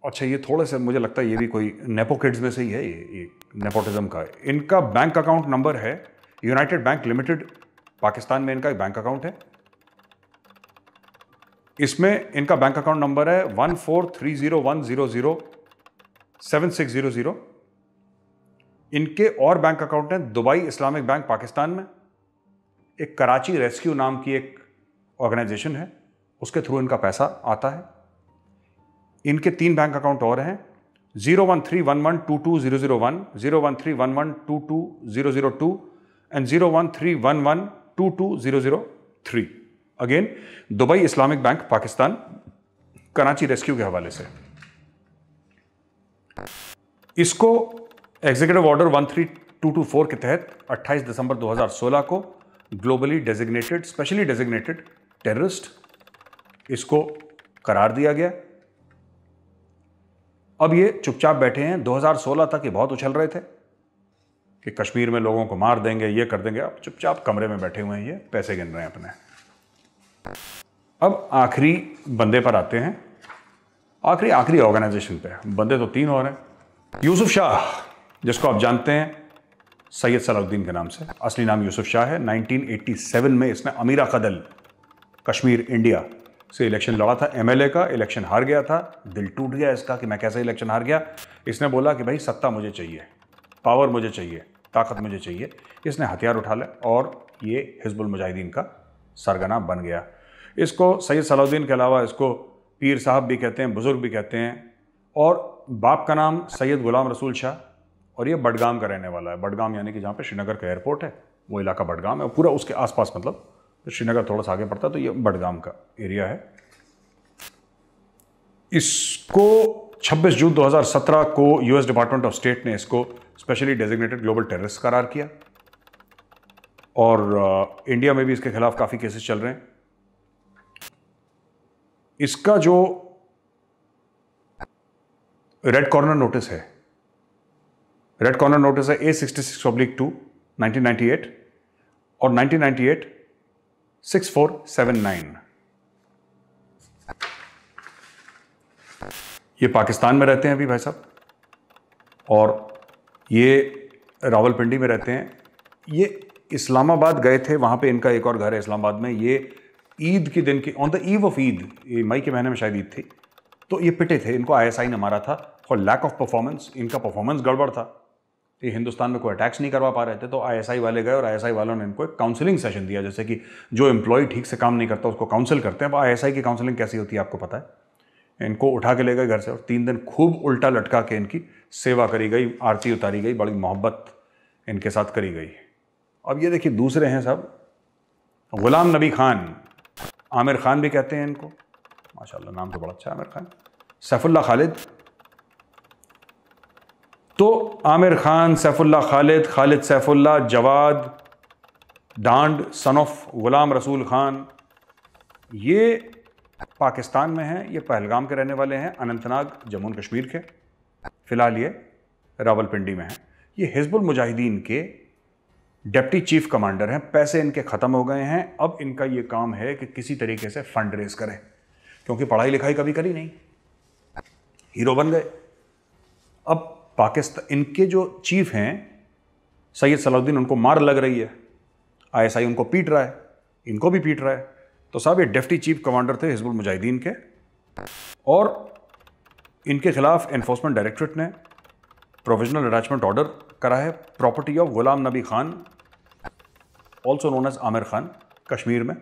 अच्छा ये थोड़े से मुझे लगता है ये भी कोई नेपोकिड्स में से ही है ये, ये नेपोटिज्म का इनका बैंक अकाउंट नंबर है यूनाइटेड बैंक लिमिटेड पाकिस्तान में इनका एक बैंक अकाउंट है इसमें इनका बैंक अकाउंट नंबर है one four three zero one zero zero seven six zero zero इनके और बैंक अकाउंट हैं दुबई इस्लामिक बैंक पाकिस्तान में एक कराची रेस्क्यू नाम की एक ऑर्गेनाइजेशन है उसके थ्रू इनका पैसा आता है इनके तीन बैंक अकाउंट और हैं zero one three one one two two zero zero one zero one three one one two two zero zero two zero zero one one one three two two zero three again Dubai Islamic Bank Pakistan Karachi rescue के हवाले से इसको executive order two two four के तहत अट्ठाईस दिसंबर दो हजार सोलह को globally designated specially designated terrorist इसको करार दिया गया अब ये चुपचाप बैठे हैं 2016 तक ये बहुत उछल रहे थे कि कश्मीर में लोगों को मार देंगे ये कर देंगे आप चुपचाप कमरे में बैठे हुए हैं ये पैसे गिन रहे हैं अपने अब आखिरी बंदे पर आते हैं आखिरी आखिरी ऑर्गेनाइजेशन पे बंदे तो तीन और हैं यूसुफ शाह जिसको आप जानते हैं सैयद सलाउद्दीन के नाम से असली नाम यूसुफ शाह है 1987 में इसने अमीरा कदल कश्मीर इंडिया से इलेक्शन लड़ा था एमएलए का इलेक्शन हार गया था दिल टूट गया इसका कि मैं कैसे इलेक्शन हार गया इसने बोला कि भाई सत्ता मुझे चाहिए पावर मुझे चाहिए ताकत मुझे चाहिए इसने हथियार उठा लिया और ये हिजबुल मुजाहिदीन का सरगना बन गया इसको सैयद सलाउद्दीन के अलावा इसको पीर साहब भी कहते हैं बुज़ुर्ग भी कहते हैं और बाप का नाम सैयद ग़ुलाम रसूल शाह और ये बडगाम का रहने वाला है बडगाम यानी कि जहाँ पे श्रीनगर का एयरपोर्ट है वो इलाका बडगाम है और पूरा उसके आसपास मतलब तो श्रीनगर थोड़ा सा आगे पड़ता है तो ये बडगाम का एरिया है इसको 26 जून 2017 को यूएस डिपार्टमेंट ऑफ स्टेट ने इसको स्पेशली डेजिग्नेटेड ग्लोबल टेररिस्ट करार किया और इंडिया uh, में भी इसके खिलाफ काफ़ी केसेस चल रहे हैं इसका जो रेड कॉर्नर नोटिस है रेड कॉर्नर नोटिस है A sixty six public two nineteen ninety eight और nineteen ninety eight six four seven nine ये पाकिस्तान में रहते हैं अभी भाई साहब और ये रावलपिंडी में रहते हैं ये इस्लामाबाद गए थे वहाँ पे इनका एक और घर है इस्लामाबाद में ये ईद के दिन की on the eve of Eid ये मई के महीने में शायद ईद थी तो ये पिटे थे इनको आईएसआई ने मारा था फॉर लैक ऑफ परफॉर्मेंस इनका परफॉर्मेंस गड़बड़ था ये हिंदुस्तान में कोई अटैक्स नहीं करवा पा रहे थे तो आईएसआई वाले गए और आईएसआई वालों ने इनको एक काउंसलिंग सेशन दिया जैसे कि जो एम्प्लॉय ठीक से काम नहीं करता उसको काउंसिल करते हैं अब आईएसआई की काउंसलिंग कैसी होती है आपको पता है इनको उठा के ले गए घर से और तीन दिन खूब उल्टा लटका के इनकी सेवा करी गई आरती उतारी गई बड़ी मोहब्बत इनके साथ करी गई अब ये देखिए दूसरे हैं सब गुलाम नबी खान आमिर खान भी कहते हैं इनको माशाल्लाह नाम तो बड़ा अच्छा आमिर खान सैफुल्ला खालिद तो आमिर खान सैफुल्ला खालिद खालिद सैफुल्ला जवाद डांड सन ऑफ गुलाम रसूल खान ये पाकिस्तान में हैं ये पहलगाम के रहने वाले हैं अनंतनाग जम्मू कश्मीर के फ़िलहाल ये रावलपिंडी में हैं ये हिजबुल मुजाहिदीन के डेप्टी चीफ कमांडर हैं पैसे इनके ख़त्म हो गए हैं अब इनका ये काम है कि किसी तरीके से फंड रेज करें क्योंकि पढ़ाई लिखाई कभी करी नहीं हीरो बन गए अब पाकिस्तान इनके जो चीफ हैं सैयद सलाउद्दीन उनको मार लग रही है आईएसआई उनको पीट रहा है इनको भी पीट रहा है तो साहब ये डेप्टी चीफ कमांडर थे हिजबुल मुजाहिदीन के और इनके खिलाफ एनफोर्समेंट डायरेक्टरेट ने प्रोविजनल अटैचमेंट ऑर्डर करा है property of Ghulam Nabi Khan also known as Aamir Khan Kashmir में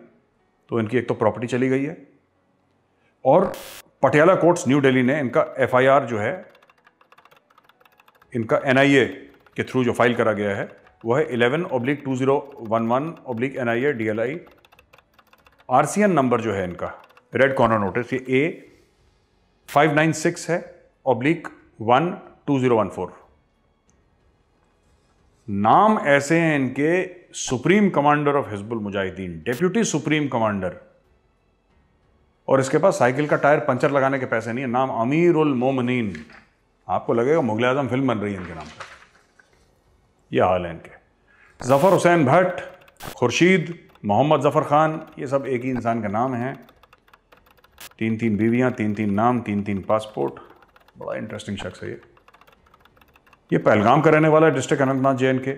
तो इनकी एक तो प्रॉपर्टी चली गई है और पटियाला कोर्ट्स न्यू दिल्ली ने इनका एफआईआर जो है इनका एनआईए के थ्रू जो फाइल करा गया है वह है eleven oblique two zero one one oblique N I A D L I RCN number जो है इनका रेड कॉर्नर नोटिस ये ए फाइव नाइन सिक्स है oblique one two zero one four नाम ऐसे हैं इनके supreme commander of Hizbul Mujahideen deputy supreme commander और इसके पास साइकिल का टायर पंचर लगाने के पैसे नहीं है नाम अमीर उल मोमनीन आपको लगेगा मुगल आजम फिल्म बन रही है इनके नाम पर यह हाल है इनके जफर हुसैन भट्ट खुर्शीद मोहम्मद ज़फ़र ख़ान ये सब एक ही इंसान का नाम है तीन तीन बीवियां तीन तीन नाम तीन तीन पासपोर्ट बड़ा इंटरेस्टिंग शख्स है ये ये पहलगाम का रहने वाला है डिस्ट्रिक्ट अनंतनाग जे के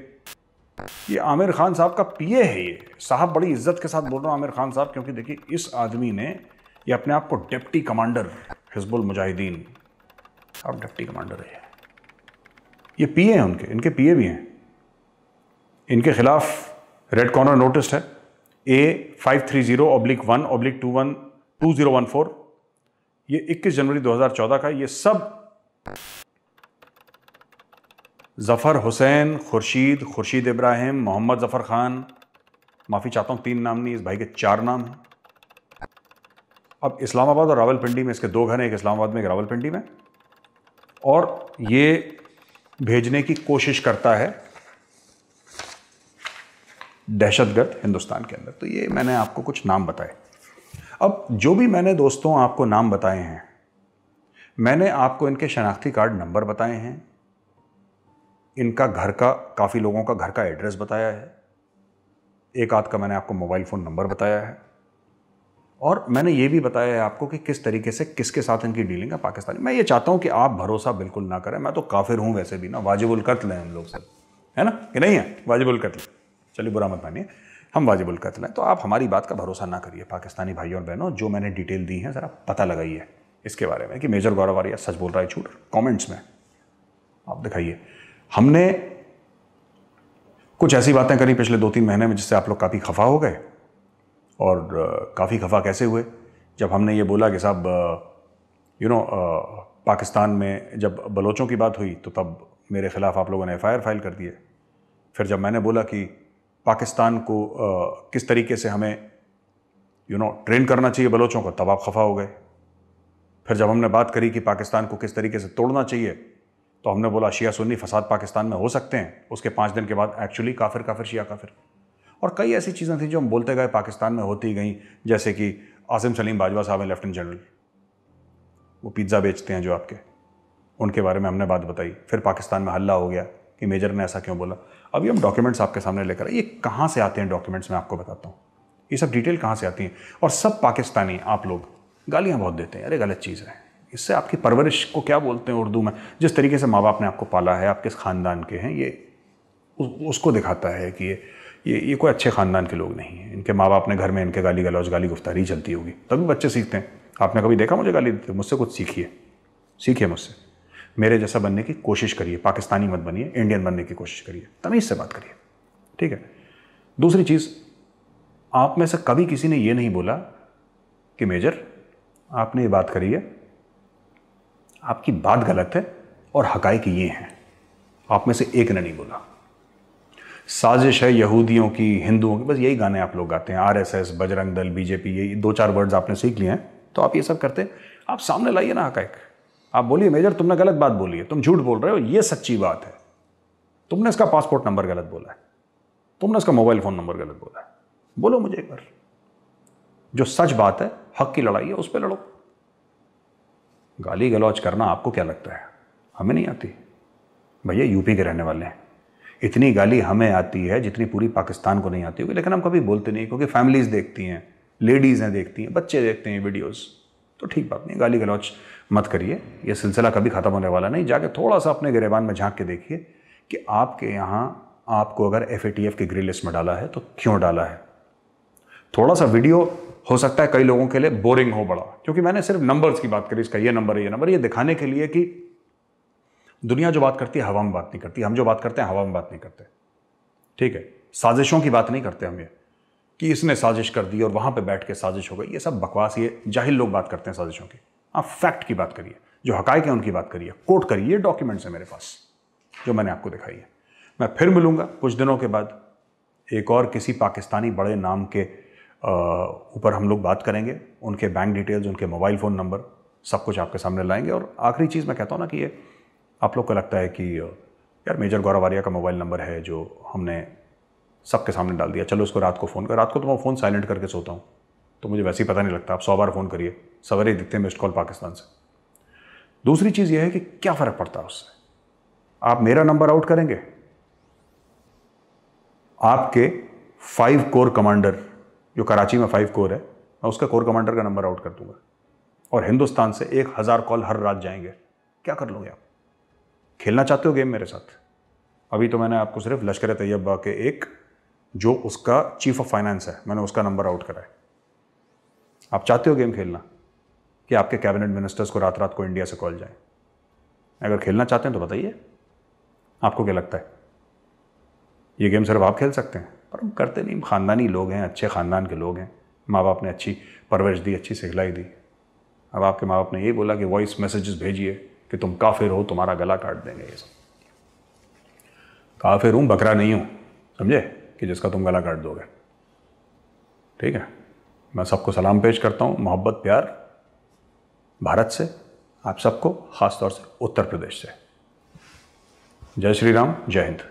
ये आमिर खान साहब का पीए है ये साहब बड़ी इज्जत के साथ बोल रहा हूँ आमिर खान साहब क्योंकि देखिए इस आदमी ने ये अपने आप को डिप्टी कमांडर हिजबुल मुजाहिदीन आप डिप्टी कमांडर है ये पीए हैं उनके इनके पीए भी हैं इनके खिलाफ रेड कॉर्नर नोटिस है A five three zero oblique one oblique two one two zero one four ये इक्कीस जनवरी दो हज़ार चौदह का ये सब ज़फ़र हुसैन खुर्शीद खुर्शीद इब्राहिम मोहम्मद ज़फ़र ख़ान माफ़ी चाहता हूँ तीन नाम नहीं इस भाई के चार नाम हैं अब इस्लामाबाद और रावलपिंडी में इसके दो घर हैं एक इस्लामाबाद में एक रावलपिंडी में और ये भेजने की कोशिश करता है दहशतगर्द हिंदुस्तान के अंदर तो ये मैंने आपको कुछ नाम बताए अब जो भी मैंने दोस्तों आपको नाम बताए हैं मैंने आपको इनके शनाख्ती कार्ड नंबर बताए हैं इनका घर का काफ़ी लोगों का घर का एड्रेस बताया है एक आध का मैंने आपको मोबाइल फ़ोन नंबर बताया है और मैंने ये भी बताया है आपको कि किस तरीके से किसके साथ इनकी डीलिंग है पाकिस्तानी मैं ये चाहता हूँ कि आप भरोसा बिल्कुल ना करें मैं तो काफिर हूँ वैसे भी ना वाजिबुल कत्ल हैं हम लोग से है ना कि नहीं है वाजिबुल कत्ल चलिए बुरा मत मानिए हम वाजिबुल कत्ल हैं तो आप हमारी बात का भरोसा ना करिए पाकिस्तानी भाइयों और बहनों जो मैंने डिटेल दी है ज़रा पता लगाइए इसके बारे में कि मेजर गौरव आर्या सच बोल रहा है छूट कॉमेंट्स में आप दिखाइए हमने कुछ ऐसी बातें करी पिछले दो तीन महीने में जिससे आप लोग काफ़ी खफा हो गए और काफ़ी खफा कैसे हुए जब हमने ये बोला कि साहब यू नो पाकिस्तान में जब बलोचों की बात हुई तो तब मेरे ख़िलाफ़ आप लोगों ने एफ फाइल कर दिए फिर जब मैंने बोला कि पाकिस्तान को आ, किस तरीके से हमें यू नो ट्रेन करना चाहिए बलोचों को तब आप खफा हो गए फिर जब हमने बात करी कि पाकिस्तान को किस तरीके से तोड़ना चाहिए तो हमने बोला शिया सुन्नी फसाद पाकिस्तान में हो सकते हैं उसके पाँच दिन के बाद एक्चुअली काफिर काफिर शिया काफिर और कई ऐसी चीज़ें थी जो हम बोलते गए पाकिस्तान में होती गई जैसे कि आसिम सलीम बाजवा साहब हैं लेफ्टिनेंट जनरल वो पिज़्ज़ा बेचते हैं जो आपके उनके बारे में हमने बात बताई फिर पाकिस्तान में हल्ला हो गया कि मेजर ने ऐसा क्यों बोला अभी हम डॉक्यूमेंट्स आपके सामने लेकर ये कहाँ से आते हैं डॉक्यूमेंट्स मैं आपको बताता हूँ ये सब डिटेल कहाँ से आती हैं और सब पाकिस्तानी आप लोग गालियाँ बहुत देते हैं अरे गलत चीज़ है इससे आपकी परवरिश को क्या बोलते हैं उर्दू में जिस तरीके से माँ बाप ने आपको पाला है आप किस ख़ानदान के हैं ये उसको दिखाता है कि ये ये ये कोई अच्छे ख़ानदान के लोग नहीं हैं इनके माँ बाप ने घर में इनके गाली गलौज गाली गुफ्तारी चलती होगी तभी बच्चे सीखते हैं आपने कभी देखा मुझे गाली देते मुझसे कुछ सीखिए सीखिए मुझसे मेरे जैसा बनने की कोशिश करिए पाकिस्तानी मत बनिए इंडियन बनने की कोशिश करिए तमीज़ से बात करिए ठीक है दूसरी चीज़ आप में से कभी किसी ने ये नहीं बोला कि मेजर आपने ये बात करी है आपकी बात गलत है और हकाइक ये हैं आप में से एक ने नहीं बोला साजिश है यहूदियों की हिंदुओं की बस यही गाने आप लोग गाते हैं आरएसएस बजरंग दल बीजेपी ये दो चार वर्ड्स आपने सीख लिए हैं तो आप ये सब करते आप सामने लाइए ना हकाइक आप बोलिए मेजर तुमने गलत बात बोली है तुम झूठ बोल रहे हो ये सच्ची बात है तुमने इसका पासपोर्ट नंबर गलत बोला है तुमने इसका मोबाइल फ़ोन नंबर गलत बोला है बोलो मुझे एक बार जो सच बात है हक की लड़ाई है उस पर लड़ो गाली गलौज करना आपको क्या लगता है हमें नहीं आती भैया यूपी के रहने वाले हैं इतनी गाली हमें आती है जितनी पूरी पाकिस्तान को नहीं आती होगी लेकिन हम कभी बोलते नहीं क्योंकि फैमिलीज़ देखती हैं लेडीज़ हैं देखती हैं बच्चे देखते हैं वीडियोस तो ठीक बात नहीं गाली गलौज मत करिए यह सिलसिला कभी ख़त्म होने वाला नहीं जाके थोड़ा सा अपने गिरेबान में झांक के देखिए कि आपके यहाँ आपको अगर एफ की ग्रे लिस्ट में डाला है तो क्यों डाला है थोड़ा सा वीडियो हो सकता है कई लोगों के लिए बोरिंग हो बड़ा क्योंकि मैंने सिर्फ नंबर्स की बात करी इसका ये नंबर है ये नंबर ये दिखाने के लिए कि दुनिया जो बात करती है हवा में बात नहीं करती हम जो बात करते हैं हवा में बात नहीं करते ठीक है साजिशों की बात नहीं करते हम ये कि इसने साजिश कर दी और वहाँ पे बैठ के साजिश हो गई ये सब बकवास ये जाहिल लोग बात करते हैं साजिशों की आप फैक्ट की बात करिए जो हक है उनकी बात करिए कोट करिए डॉक्यूमेंट्स हैं मेरे पास जो मैंने आपको दिखाई है मैं फिर मिलूंगा कुछ दिनों के बाद एक और किसी पाकिस्तानी बड़े नाम के ऊपर हम लोग बात करेंगे उनके बैंक डिटेल्स उनके मोबाइल फ़ोन नंबर सब कुछ आपके सामने लाएंगे और आखिरी चीज़ मैं कहता हूँ ना कि ये आप लोग को लगता है कि यार मेजर गौरवारिया का मोबाइल नंबर है जो हमने सबके सामने डाल दिया चलो उसको रात को फ़ोन कर रात को तो मैं फ़ोन साइलेंट करके सोता हूँ तो मुझे वैसे ही पता नहीं लगता आप सौ बार फ़ोन करिए सवेरे दिखते हैं मिस्ड कॉल पाकिस्तान से दूसरी चीज़ यह है कि क्या फ़र्क पड़ता है उससे आप मेरा नंबर आउट करेंगे आपके फाइव कोर कमांडर जो कराची में फाइव कोर है मैं उसका कोर कमांडर का नंबर आउट कर दूंगा और हिंदुस्तान से एक हज़ार कॉल हर रात जाएंगे क्या कर लोगे आप खेलना चाहते हो गेम मेरे साथ अभी तो मैंने आपको सिर्फ लश्कर तैयबा के एक जो उसका चीफ ऑफ फाइनेंस है मैंने उसका नंबर आउट कराया आप चाहते हो गेम खेलना कि आपके कैबिनेट मिनिस्टर्स को रात रात को इंडिया से कॉल जाए अगर खेलना चाहते हैं तो बताइए आपको क्या लगता है ये गेम सिर्फ आप खेल सकते हैं पर हम करते नहीं ख़ानदानी लोग हैं अच्छे ख़ानदान के लोग हैं माँ बाप ने अच्छी परवरिश दी अच्छी सिखलाई दी अब आपके माँ बाप ने यही बोला कि वॉइस मैसेजेस भेजिए कि तुम काफिर हो तुम्हारा गला काट देंगे ये सब काफिर हूँ बकरा नहीं हूँ समझे कि जिसका तुम गला काट दोगे ठीक है मैं सबको सलाम पेश करता हूँ मोहब्बत प्यार भारत से आप सबको खासतौर से उत्तर प्रदेश से जय श्री राम जय हिंद